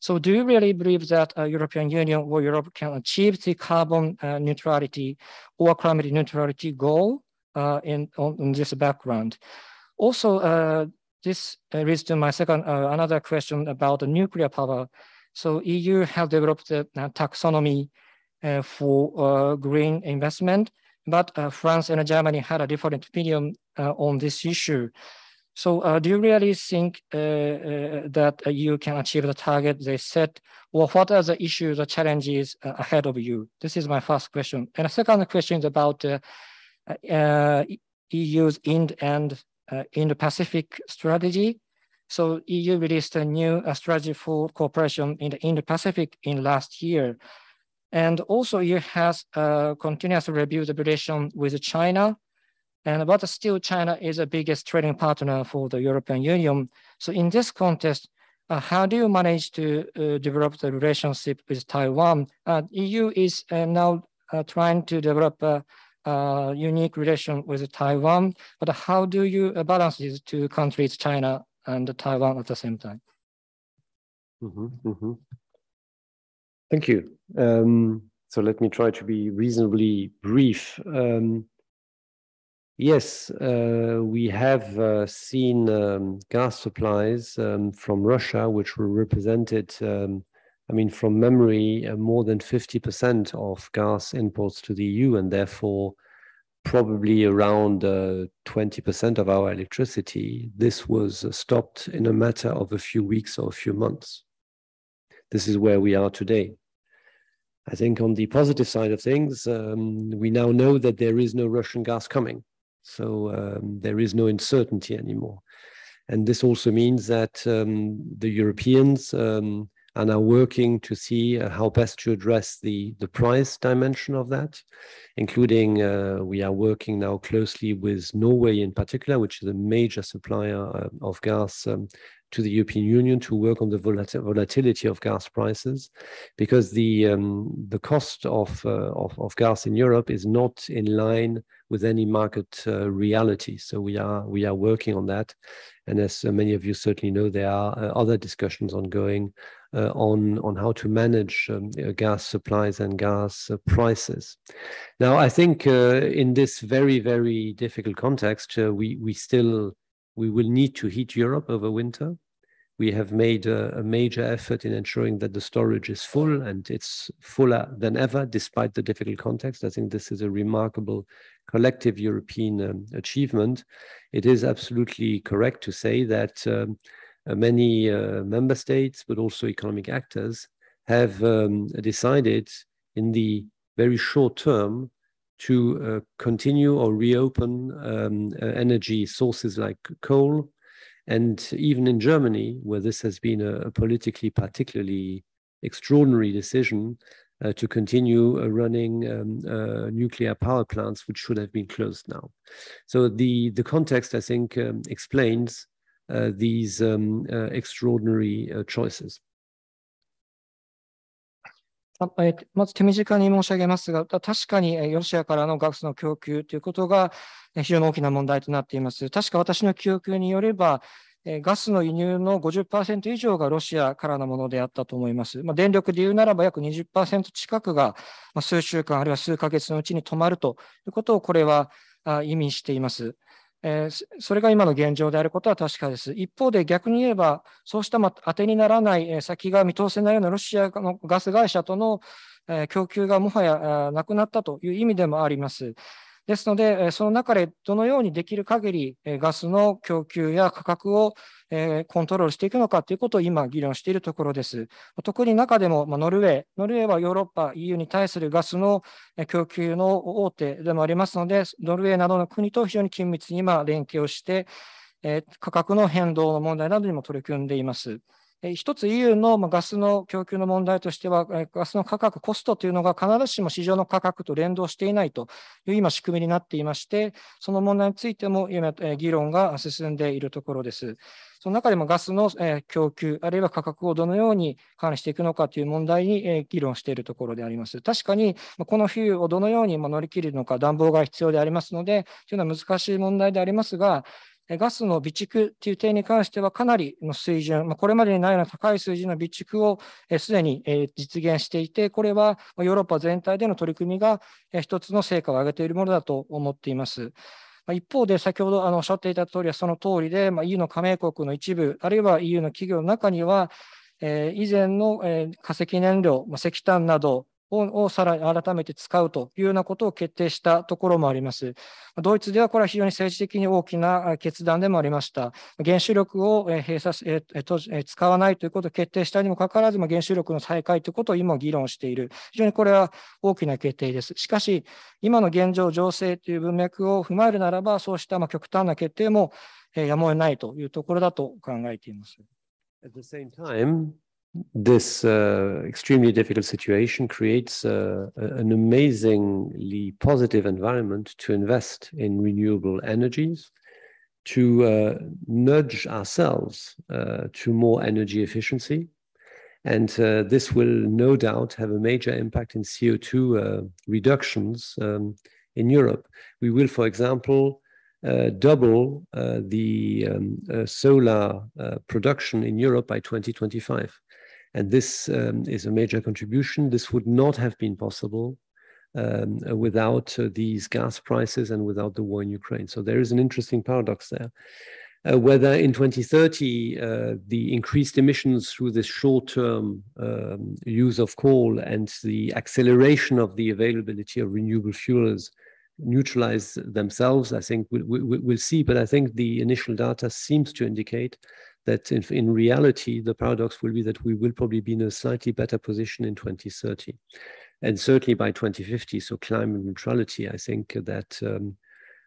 So do you really believe that a uh, European Union or Europe can achieve the carbon uh, neutrality or climate neutrality goal uh, in, on, on, this background? Also, uh, this leads to my second, uh, another question about the nuclear power. So EU has developed a taxonomy for green investment, but France and Germany had a different opinion on this issue. So uh, do you really think uh, uh, that uh, you can achieve the target they set? Or what are the issues or challenges uh, ahead of you? This is my first question. And a second question is about uh, EU's Ind and Indo-Pacific strategy. So EU released a new strategy for cooperation in the Indo-Pacific in last year. And also EU has continuously reviewed the relation with China and but still China is the biggest trading partner for the European Union. So in this context, uh, how do you manage to uh, develop the relationship with Taiwan? Uh, EU is uh, now uh, trying to develop a, a, unique relation with Taiwan, but how do you uh, balance these two countries, China and Taiwan at the same time? Mm -hmm, mm -hmm. Thank you. Um, so let me try to be reasonably brief. Um, Yes, uh, we have uh, seen um, gas supplies um, from Russia, which were represented, um, I mean, from memory, uh, more than 50% of gas imports to the EU, and therefore probably around 20% of our electricity. This was stopped in a matter of a few weeks or a few months. This is where we are today. I think on the positive side of things, we now know that there is no Russian gas coming. So um, there is no uncertainty anymore. And this also means that um, the Europeans um, are now working to see uh, how best to address the, the price dimension of that, including uh, we are working now closely with Norway in particular, which is a major supplier uh, of gas um, to the European Union to work on the volatility of gas prices, because the um, the cost of, uh, of, of gas in Europe is not in line with any market uh, reality. So we are we are working on that, and as uh, many of you certainly know, there are uh, other discussions ongoing uh, on on how to manage um, uh, gas supplies and gas uh, prices. Now, I think in this very very difficult context, we we still we will need to heat Europe over winter. We have made a, a major effort in ensuring that the storage is full and it's fuller than ever, despite the difficult context. I think this is a remarkable collective European um, achievement. It is absolutely correct to say that um, uh, many uh, member states, but also economic actors, have um, decided in the very short term to uh, continue or reopen um, uh, energy sources like coal. And even in Germany, where this has been a, a politically particularly extraordinary decision uh, to continue uh, running um, uh, nuclear power plants, which should have been closed now. So the the context, I think, um, explains uh, these um, extraordinary choices. まず手短に申し上げますが、確かにロシアからのガスの供給ということが非常に大きな問題となっています。確か私の記憶によれば、ガスの輸入の50%以上がロシアからのものであったと思います。まあ、電力で言うならば約20%近くが数週間あるいは数ヶ月のうちに止まるということをこれは意味しています。えー、それが今の現状であることは確かです。一方で逆に言えば、そうした当てにならない先が見通せないようなロシアのガス会社との供給がもはやなくなったという意味でもあります。ですので、その中でどのようにできる限りガスの供給や価格をコントロールしていくのかということを今議論しているところです。特に中でもノルウェー、ノルウェーはヨーロッパ、EU に対するガスの供給の大手でもありますので、ノルウェーなどの国と非常に緊密に今連携をして、価格の変動の問題などにも取り組んでいます。一つ EU のガスの供給の問題としては、ガスの価格、コストというのが必ずしも市場の価格と連動していないという今仕組みになっていまして、その問題についても今議論が進んでいるところです。その中でもガスの供給、あるいは価格をどのように管理していくのかという問題に議論しているところであります。確かに、この冬をどのように乗り切るのか、暖房が必要でありますので、というのは難しい問題でありますが、ガスの備蓄という点に関しては、かなりの水準、まこれまでにないような高い水準の備蓄をすでに実現していて、これはヨーロッパ全体での取り組みが一つの成果を上げているものだと思っています。一方で、先ほどあのおっしゃっていた通りはその通りで、まあ、EU の加盟国の一部、あるいは EU の企業の中には、えー、以前の、えー、化石燃料、まあ、石炭などをさらに改めて使うというようなことを決定したところもあります。ドイツではこれは非常に政治的に大きな決断でもありました。原子力を閉鎖え使わないということを決定したにもかかわらず、原子力の再開ということを今議論している。非常にこれは大きな決定です。しかし、今の現状、情勢という文脈を踏まえるならば、そうした極端な決定もやむを得ないというところだと考えています。this uh, extremely difficult situation creates uh, an amazingly positive environment to invest in renewable energies, to uh, nudge ourselves uh, to more energy efficiency. And uh, this will no doubt have a major impact in CO2 uh, reductions um, in Europe. We will, for example, uh, double uh, the um, uh, solar production in Europe by 2025. And this um, is a major contribution. This would not have been possible um, without uh, these gas prices and without the war in Ukraine. So there is an interesting paradox there. Uh, whether in 2030 uh, the increased emissions through this short-term um, use of coal and the acceleration of the availability of renewable fuels neutralize themselves, I think we, we, we'll see. But I think the initial data seems to indicate that in, in reality, the paradox will be that we will probably be in a slightly better position in 2030. And certainly by 2050, so climate neutrality, I think that um,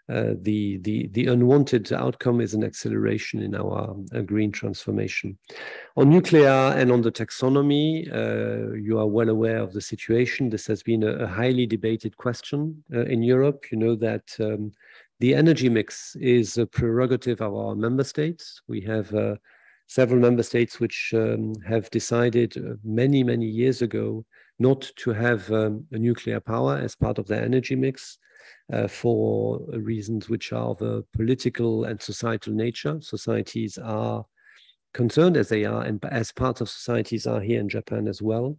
uh, the, the, the unwanted outcome is an acceleration in our uh, green transformation. On nuclear and on the taxonomy, uh, you are well aware of the situation. This has been a, a highly debated question uh, in Europe. You know that um, the energy mix is a prerogative of our member states. We have uh, several member states which um, have decided uh, many, many years ago not to have um, a nuclear power as part of their energy mix uh, for reasons which are of a political and societal nature. Societies are concerned as they are, and as part of societies are here in Japan as well.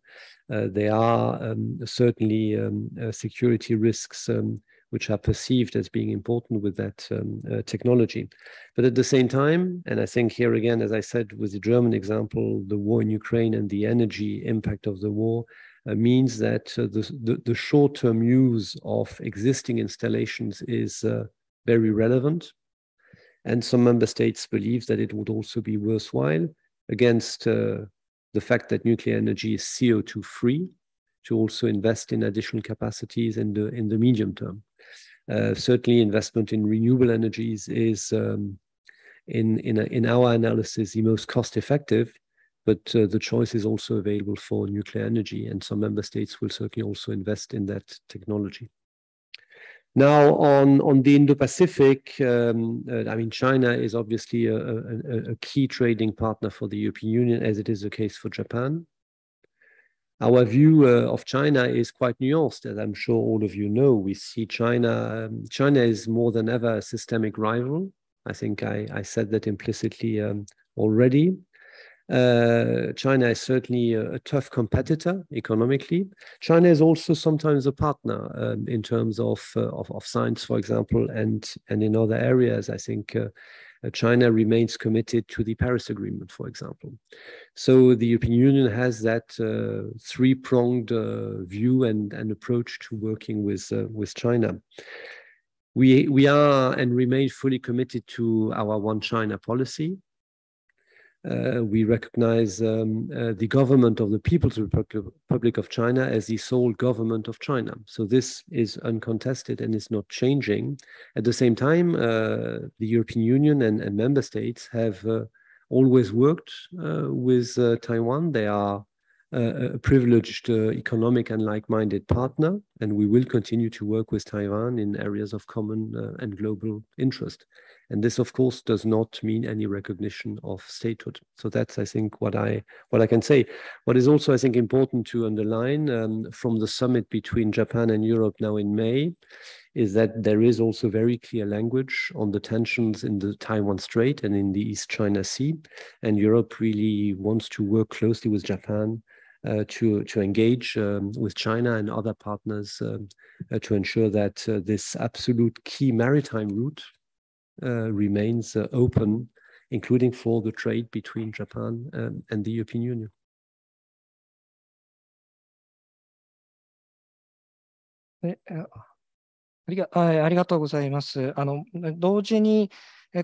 Uh, there are um, certainly um, uh, security risks um, which are perceived as being important with that um, uh, technology. But at the same time, and I think here again, as I said with the German example, the war in Ukraine and the energy impact of the war uh, means that uh, the, the, the short term use of existing installations is uh, very relevant. And some member states believe that it would also be worthwhile against uh, the fact that nuclear energy is CO2 free to also invest in additional capacities in the, in the medium term. Uh, certainly, investment in renewable energies is, um, in in, a, in our analysis, the most cost-effective. But uh, the choice is also available for nuclear energy, and some member states will certainly also invest in that technology. Now, on, on the Indo-Pacific, um, uh, I mean, China is obviously a, a, a, key trading partner for the European Union, as it is the case for Japan our view uh, of China is quite nuanced, as I'm sure all of you know. We see China, um, China is more than ever a systemic rival. I think I, I said that implicitly um, already. Uh, China is certainly a, a, tough competitor economically. China is also sometimes a partner um, in terms of, uh, of, of science, for example, and and in other areas. I think uh, uh, China remains committed to the Paris Agreement, for example. So the European Union has that uh, three pronged uh, view and, and approach to working with, with China. We, we are and remain fully committed to our One China policy uh, we recognize um, uh, the government of the People's Republic of China as the sole government of China. So this is uncontested and is not changing. At the same time, uh, the European Union and, and member states have uh, always worked uh, with uh, Taiwan. They are a privileged economic and like-minded partner, and we will continue to work with Taiwan in areas of common and global interest. And this, of course, does not mean any recognition of statehood. So that's, I think, what I what I can say. What is also, I think, important to underline um, from the summit between Japan and Europe now in May is that there is also very clear language on the tensions in the Taiwan Strait and in the East China Sea. And Europe really wants to work closely with Japan uh, to, to engage um, with China and other partners um, uh, to ensure that uh, this absolute key maritime route remains open, including for the trade between Japan um, and the European Union. Uh, ありがありがとうございます。あの同時に、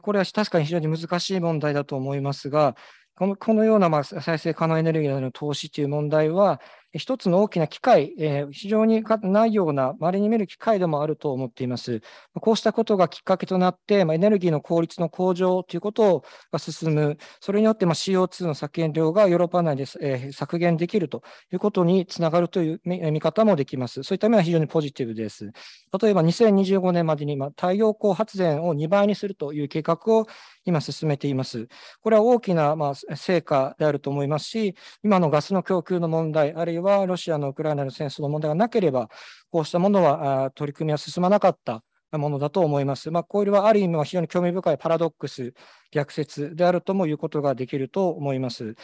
これは確かに非常に難しい問題だと思いますが、このこのようなまあ再生可能エネルギーの投資という問題は、一つの大きな機会、えー、非常にないような、稀に見る機会でもあると思っています。こうしたことがきっかけとなって、まあ、エネルギーの効率の向上ということが進む、それによって、CO2 の削減量がヨーロッパ内で、えー、削減できるということにつながるという見方もできます。そういった面は非常にポジティブです。例えば2025年までに、太陽光発電を2倍にするという計画を今進めています。これは大きな、まあ、成果であると思いますし、今のガスの供給の問題、あるいははロシアのウクライナの戦争の問題がなければ、こうしたものは取り組みは進まなかったものだと思います。まあ、これはある意味は非常に興味深いパラドックス、逆説であるとも言うことができると思います。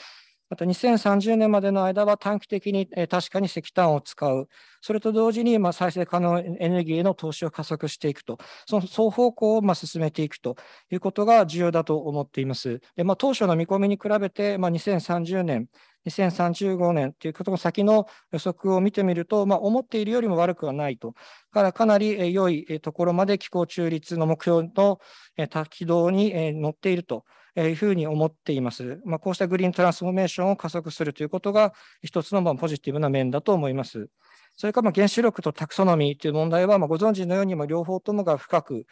また2030年までの間は短期的に確かに石炭を使う。それと同時に再生可能エネルギーへの投資を加速していくと。その双方向を進めていくということが重要だと思っています。まあ、当初の見込みに比べて、まあ、2030年、2035年ということの先の予測を見てみると、まあ、思っているよりも悪くはないと。からかなり良いところまで気候中立の目標の軌道に乗っているというふうに思っています。まあ、こうしたグリーントランスフォーメーションを加速するということが、一つのまあポジティブな面だと思います。それからまあ原子力とタクソノミーという問題は、まあ、ご存知のようにも両方ともが深く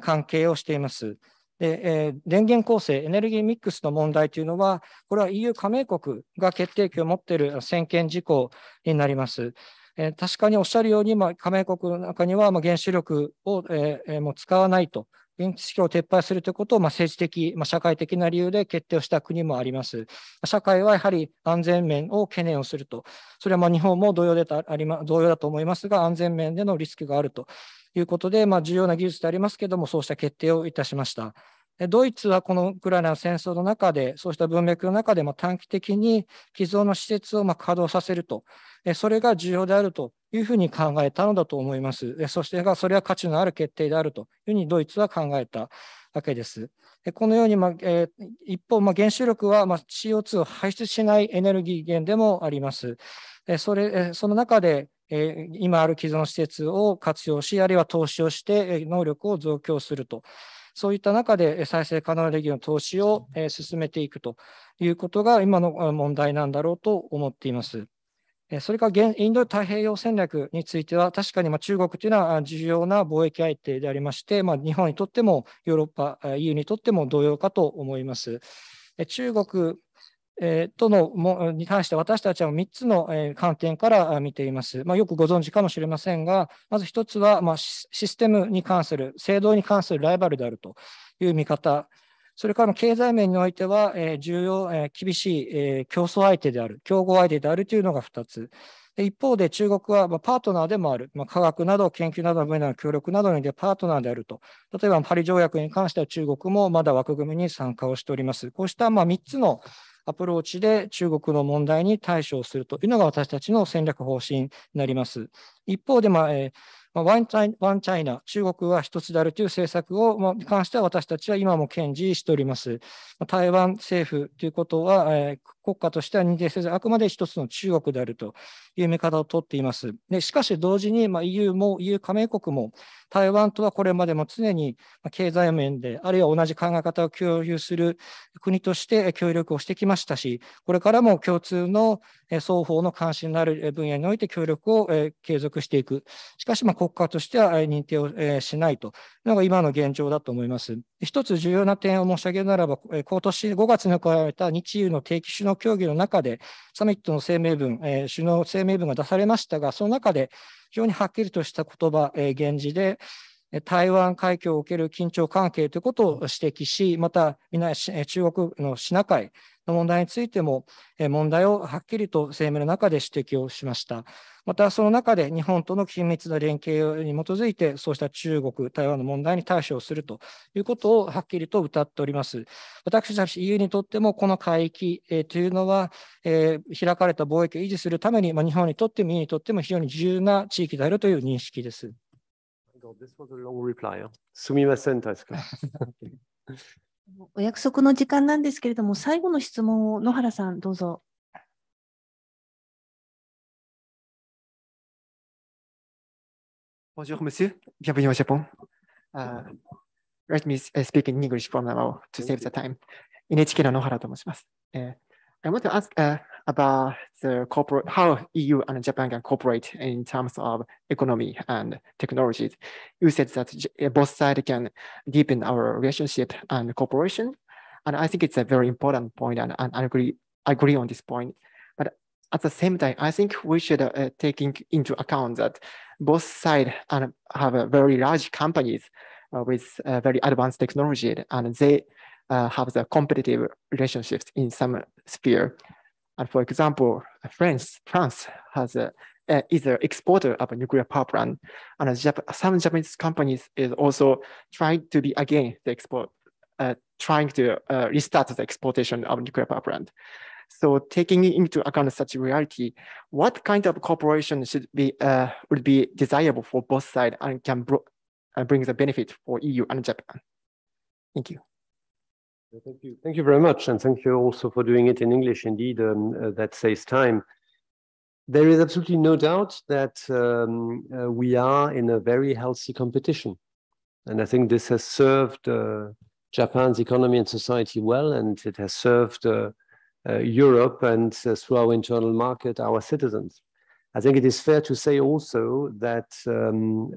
関係をしています。でえー、電源構成、エネルギーミックスの問題というのは、これは EU 加盟国が決定権を持っている専権事項になります。え確かにおっしゃるように、まあ、加盟国の中には、まあ、原子力を、えー、もう使わないと現地指標を撤廃するということを、まあ、政治的、まあ、社会的な理由で決定をした国もあります。社会はやはり安全面を懸念をすると。それはまあ日本も同様であり、ま、同様だと思いますが、安全面でのリスクがあるということで、まあ、重要な技術でありますけれども、そうした決定をいたしました。ドイツはこのウクライナの戦争の中で、そうした文脈の中で、ま短期的に既存の施設をま稼働させると、それが重要であるというふうに考えたのだと思います。そしてが、それは価値のある決定であるというふうにドイツは考えたわけです。このように、まあえー、一方、まあ、原子力は、まあ、CO2 を排出しないエネルギー源でもあります。それその中で、え今ある既存施設を活用し、あるいは投資をして能力を増強すると。そういった中で再生可能エネルギーの投資を進めていくということが今の問題なんだろうと思っています。それからインド太平洋戦略については、確かに中国というのは重要な貿易相手でありまして、まあ、日本にとってもヨーロッパ、EU にとっても同様かと思います。中国とのもに関して私たちは3つの観点から見ています。まあ、よくご存知かもしれませんが、まず1つはまシステムに関する、制度に関するライバルであるという見方。それから経済面においては、えー、重要、えー、厳しい、えー、競争相手である、競合相手であるというのが2つ。一方で中国は、パートナーでもある、まあ、科学など研究などの分野の協力などにおてパートナーであると。例えばパリ条約に関しては中国もまだ枠組みに参加をしております。こうしたまあ3つのアプローチで中国の問題に対処するというのが私たちの戦略方針になります。一方で、まあえーまあ、ワンチャイワンチャイナ、中国は一つであるという政策を、まあ、に関しては私たちは今も堅持しております。まあ、台湾政府ということは、えー国家としては認定せず、あくまで一つの中国であるという見方をとっています。でしかし同時に、まあ、EU も EU 加盟国も台湾とはこれまでも常に経済面で、あるいは同じ考え方を共有する国として協力をしてきましたし、これからも共通の双方の関心のある分野において協力を継続していく。しかし、まあ、国家としては認定をしないというのが今の現状だと思います。一つ重要な点を申し上げるならば、今年5月に行われた日 e の定期首脳協議の中で、サミットの声明文、えー、首脳声明文が出されましたが、その中で非常にはっきりとした言葉、えー、言示で、台湾海峡を受ける緊張関係ということを指摘し、また、中国のシナ海、の問題についても、問題をはっきりと声明の中で指摘をしました。また、その中で日本との緊密な連携に基づいて、そうした中国、台湾の問題に対処をするということをはっきりと謳っております。私たち EU にとっても、この海域というのは、開かれた貿易を維持するために、日本にとっても EU にとっても非常に重要な地域であるという認識です。すみません、確か。お約束の時間なんですけれども、最後の質問を野原さん、どうぞ。Bonjour, monsieur. Bienvenue au Japon. Uh, let me speak in English for now to save the time. NHK の野原と申します。Uh, I want to ask、uh, about the corporate, how EU and Japan can cooperate in terms of economy and technologies. You said that both sides can deepen our relationship and cooperation. And I think it's a very important point and, and I agree, agree on this point. But at the same time, I think we should uh, take into account that both sides have very large companies uh, with uh, very advanced technology and they uh, have the competitive relationships in some sphere. And for example, France, France has a, uh, a, is an exporter of a nuclear power plant, and Jap some Japanese companies is also trying to be again the export, uh, trying to uh, restart the exportation of nuclear power plant. So taking into account such reality, what kind of cooperation should be uh, would be desirable for both sides and can uh, bring the benefit for EU and Japan? Thank you. Thank you. Thank you very much. And thank you also for doing it in English. Indeed, um, uh, that saves time. There is absolutely no doubt that um, uh, we are in a very healthy competition. And I think this has served uh, Japan's economy and society well, and it has served uh, uh, Europe and uh, through our internal market, our citizens. I think it is fair to say also that um,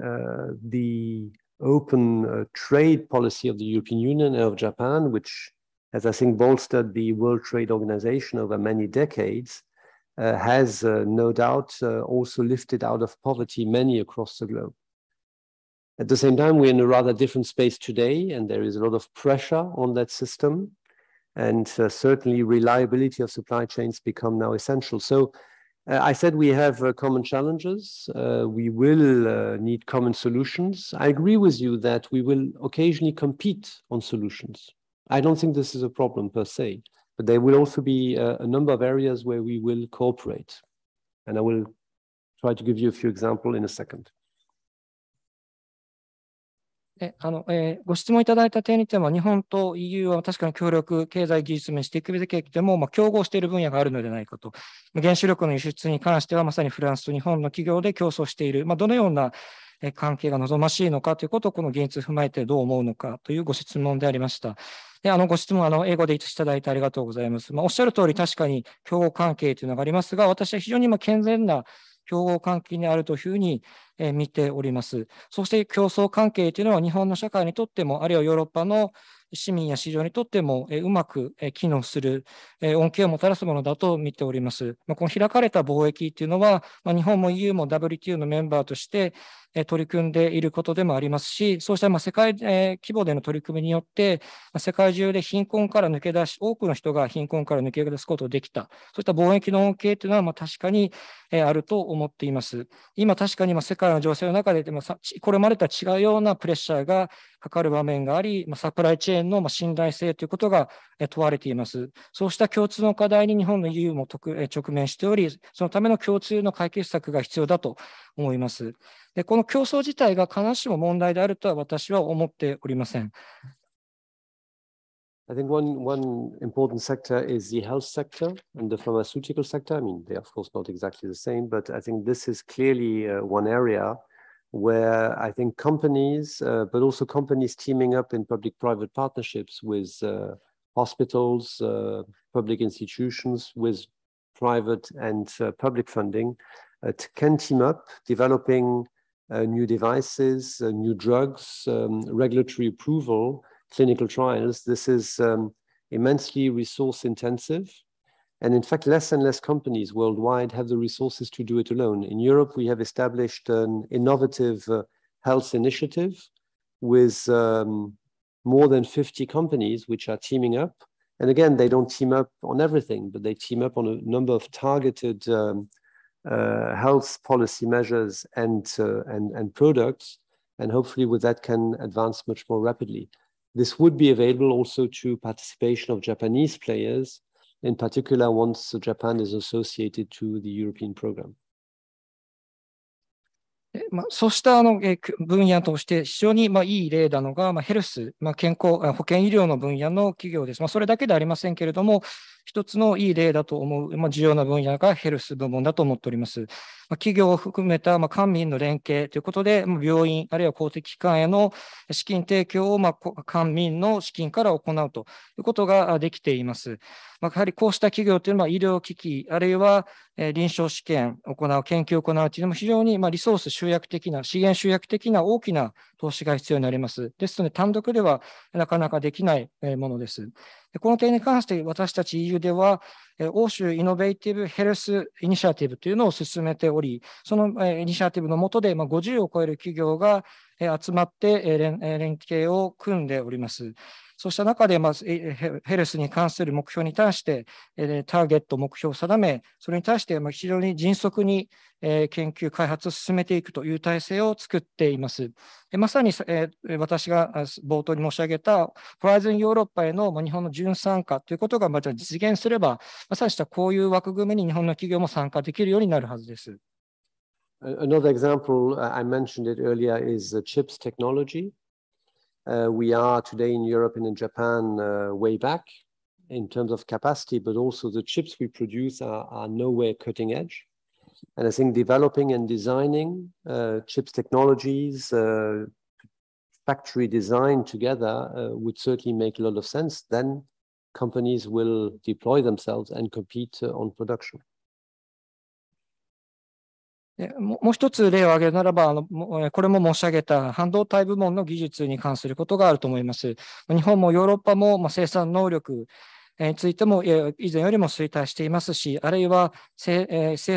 the open uh, trade policy of the European Union and of Japan, which has, I think, bolstered the World Trade Organization over many decades, uh, has uh, no doubt uh, also lifted out of poverty many across the globe. At the same time, we're in a rather different space today, and there is a lot of pressure on that system. And uh, certainly, reliability of supply chains become now essential. So, uh, I said we have uh, common challenges. Uh, we will uh, need common solutions. I agree with you that we will occasionally compete on solutions. I don't think this is a problem per se, but there will also be uh, a number of areas where we will cooperate. And I will try to give you a few examples in a second. えあのえー、ご質問いただいた点については、日本と EU は確かに協力、経済技術面していくべきでも、まあ、競合している分野があるのではないかと、原子力の輸出に関しては、まさにフランスと日本の企業で競争している、まあ、どのような関係が望ましいのかということを、この現実を踏まえてどう思うのかというご質問でありました。で、あの、ご質問、あの、英語でいただいてありがとうございます。まあ、おっしゃる通り、確かに競合関係というのがありますが、私は非常に健全な競合関係にあるというふうに見ております。そして競争関係というのは日本の社会にとっても、あるいはヨーロッパの市民や市場にとってもうまく機能する恩恵をもたらすものだと見ております。この開かれた貿易というのは、日本も EU も WTO のメンバーとして取り組んでいることでもありますし、そうした世界規模での取り組みによって、世界中で貧困から抜け出し、多くの人が貧困から抜け出すことができた、そうした貿易の恩恵というのは確かにあると思っています。今確かに世界の情勢の中で、これまでとは違うようなプレッシャーがかかる場面があり、サプライチェーン面の信頼性ということが問われています。そうした共通の課題に日本の EU も直面しており、そのための共通の解決策が必要だと思います。でこの競争自体が必ずしも問題であるとは私は思っておりません。I think one, one important sector is the health sector and the pharmaceutical sector. I mean, they're a of course not exactly the same, but I think this is clearly uh, one area where I think companies, uh, but also companies teaming up in public private partnerships with uh, hospitals, uh, public institutions, with private and uh, public funding, uh, can team up, developing uh, new devices, new drugs, um, regulatory approval, clinical trials. This is um, immensely resource intensive and in fact, less and less companies worldwide have the resources to do it alone. In Europe, we have established an innovative uh, health initiative with um, more than 50 companies which are teaming up. And again, they don't team up on everything, but they team up on a number of targeted um, uh, health policy measures and, uh, and, and products. And hopefully, with that, can advance much more rapidly. This would be available also to participation of Japanese players in particular once Japan is associated to the European program. まあ、そうしたあの、え分野として非常にまあいい例なのが、まあ、ヘルス、まあ、健康、保健医療の分野の企業です。まあ、それだけではありませんけれども、一つのいい例だと思う、まあ、重要な分野がヘルス部門だと思っております。まあ、企業を含めた、まあ、官民の連携ということで、まあ、病院あるいは公的機関への資金提供を、まあ、官民の資金から行うということができています。まあ、やはりこうした企業というのは医療機器、あるいは臨床試験を行う、研究を行うというのも非常にまあリソース集約的な、資源集約的な大きな投資が必要になります。ですので、単独ではなかなかできないものです。この点に関して私たち EU では、欧州イノベーティブヘルスイニシアティブというのを進めており、そのイニシアティブの下で50を超える企業が集まって連携を組んでおります。そうした中で、ヘルスに関する目標に対して、ターゲット、目標を定め、それに対して非常に迅速に研究、開発を進めていくという体制を作っています。まさに私が冒頭に申し上げた、ホライズンヨーロッパへの日本の純参加ということが実現すれば、まあ、そうしたこういう枠組みに日本の企業も参加できるようになるはずです。Another example, uh, I mentioned it earlier, is uh, chips technology. Uh, we are today in Europe and in Japan way back in terms of capacity, but also the chips we produce are, are nowhere cutting edge. And I think developing and designing uh, chips technologies, factory design together would certainly make a lot of sense. Then companies will deploy themselves and compete on production. もう一つ例を挙げるならばあの、これも申し上げた半導体部門の技術に関することがあると思います。日本もヨーロッパも生産能力、についても以前よりも衰退していますし、あるいは製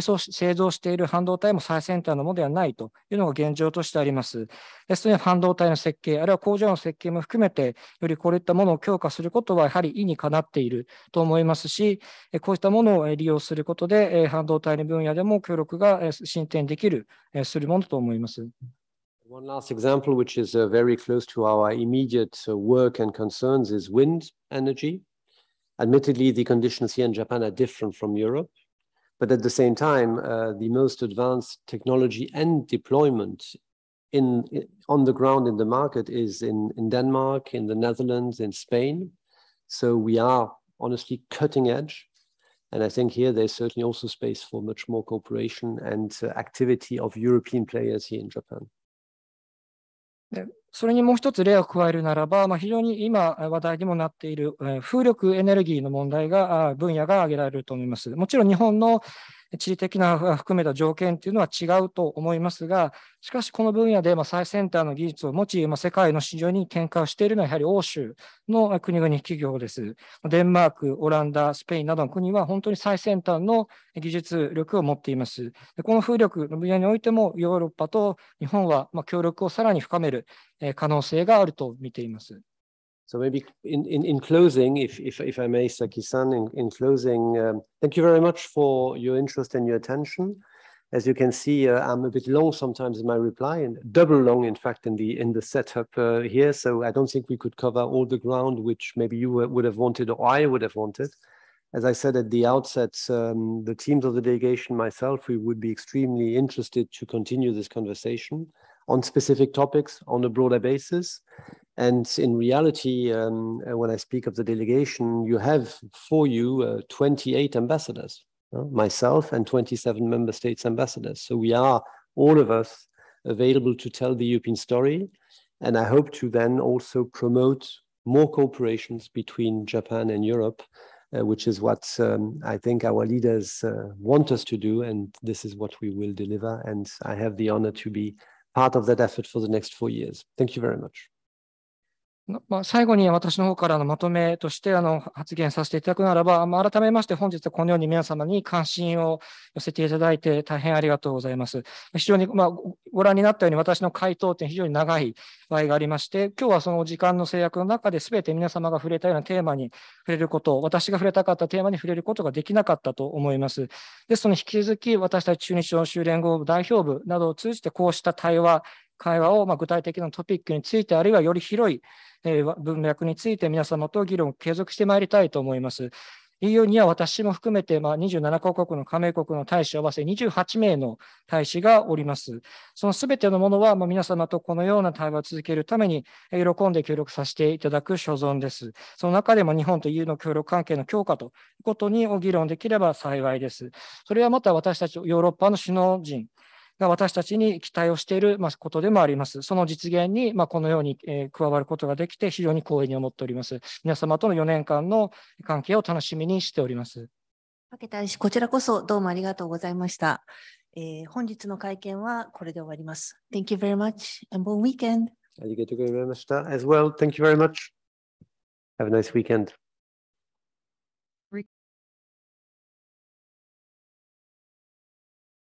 造している半導体も最先端のものではないというのが現状としてあります。ですので、半導体の設計、あるいは工場の設計も含めて、よりこういったものを強化することはやはり意にかなっていると思いますし、こういったものを利用することで、半導体の分野でも協力が進展できる、するものと思います。One last example, which is uh, very close to our immediate uh, work and concerns, is wind energy. Admittedly, the conditions here in Japan are different from Europe, but at the same time, uh, the most advanced technology and deployment in, in, on the ground in the market is in, in Denmark, in the Netherlands, in Spain. So we are honestly cutting edge. And I think here there's certainly also space for much more cooperation and uh, activity of European players here in Japan. それにもう一つ例を加えるならば、まあ、非常に今話題にもなっている風力エネルギーの問題が、分野が挙げられると思います。もちろん日本の地理的な含めた条件というのは違うと思いますが、しかしこの分野で最先端の技術を持ち、世界の市場に展開をしているのはやはり欧州の国々企業です。デンマーク、オランダ、スペインなどの国は本当に最先端の技術力を持っています。この風力の分野においてもヨーロッパと日本は協力をさらに深める可能性があると見ています。So maybe in, in, in closing, if, if, if I may, Saki-san, in, in closing, um, thank you very much for your interest and your attention. As you can see, uh, I'm a bit long sometimes in my reply and double long, in fact, in the in the setup uh, here. So I don't think we could cover all the ground which maybe you would have wanted or I would have wanted. As I said at the outset, um, the teams of the delegation, myself, we would be extremely interested to continue this conversation on specific topics on a broader basis. And in reality, um, uh, when I speak of the delegation, you have for you uh, 28 ambassadors, uh, myself and 27 member states ambassadors. So we are all of us available to tell the European story. And I hope to then also promote more cooperations between Japan and Europe, uh, which is what um, I think our leaders uh, want us to do. And this is what we will deliver. And I have the honor to be part of that effort for the next four years. Thank you very much. まあ、最後に私の方からのまとめとしてあの発言させていただくならば、まあ、改めまして本日はこのように皆様に関心を寄せていただいて大変ありがとうございます。非常に、まあ、ご覧になったように私の回答って非常に長い場合がありまして、今日はその時間の制約の中で全て皆様が触れたようなテーマに触れること、私が触れたかったテーマに触れることができなかったと思います。ですので引き続き私たち中日の州連合部代表部などを通じてこうした対話、会話をま具体的なトピックについて、あるいはより広い文脈について皆様と議論を継続してまいりたいと思います。EU には私も含めて、まあ、27カ国の加盟国の大使を合わせ28名の大使がおります。そのすべてのものは、まあ、皆様とこのような対話を続けるために、喜んで協力させていただく所存です。その中でも日本と EU の協力関係の強化ということにお議論できれば幸いです。それはまた私たちヨーロッパの首脳陣、が私たちに期待をしていることでもあります。その実現にこのように加わることができて非常に光栄に思っております。皆様との4年間の関係を楽しみにしております。竹田医師、こちらこそどうもありがとうございました。えー、本日の会見はこれで終わります。Thank you very much and bon weekend. ありがとうございました。As well, thank you very much. Have a nice weekend.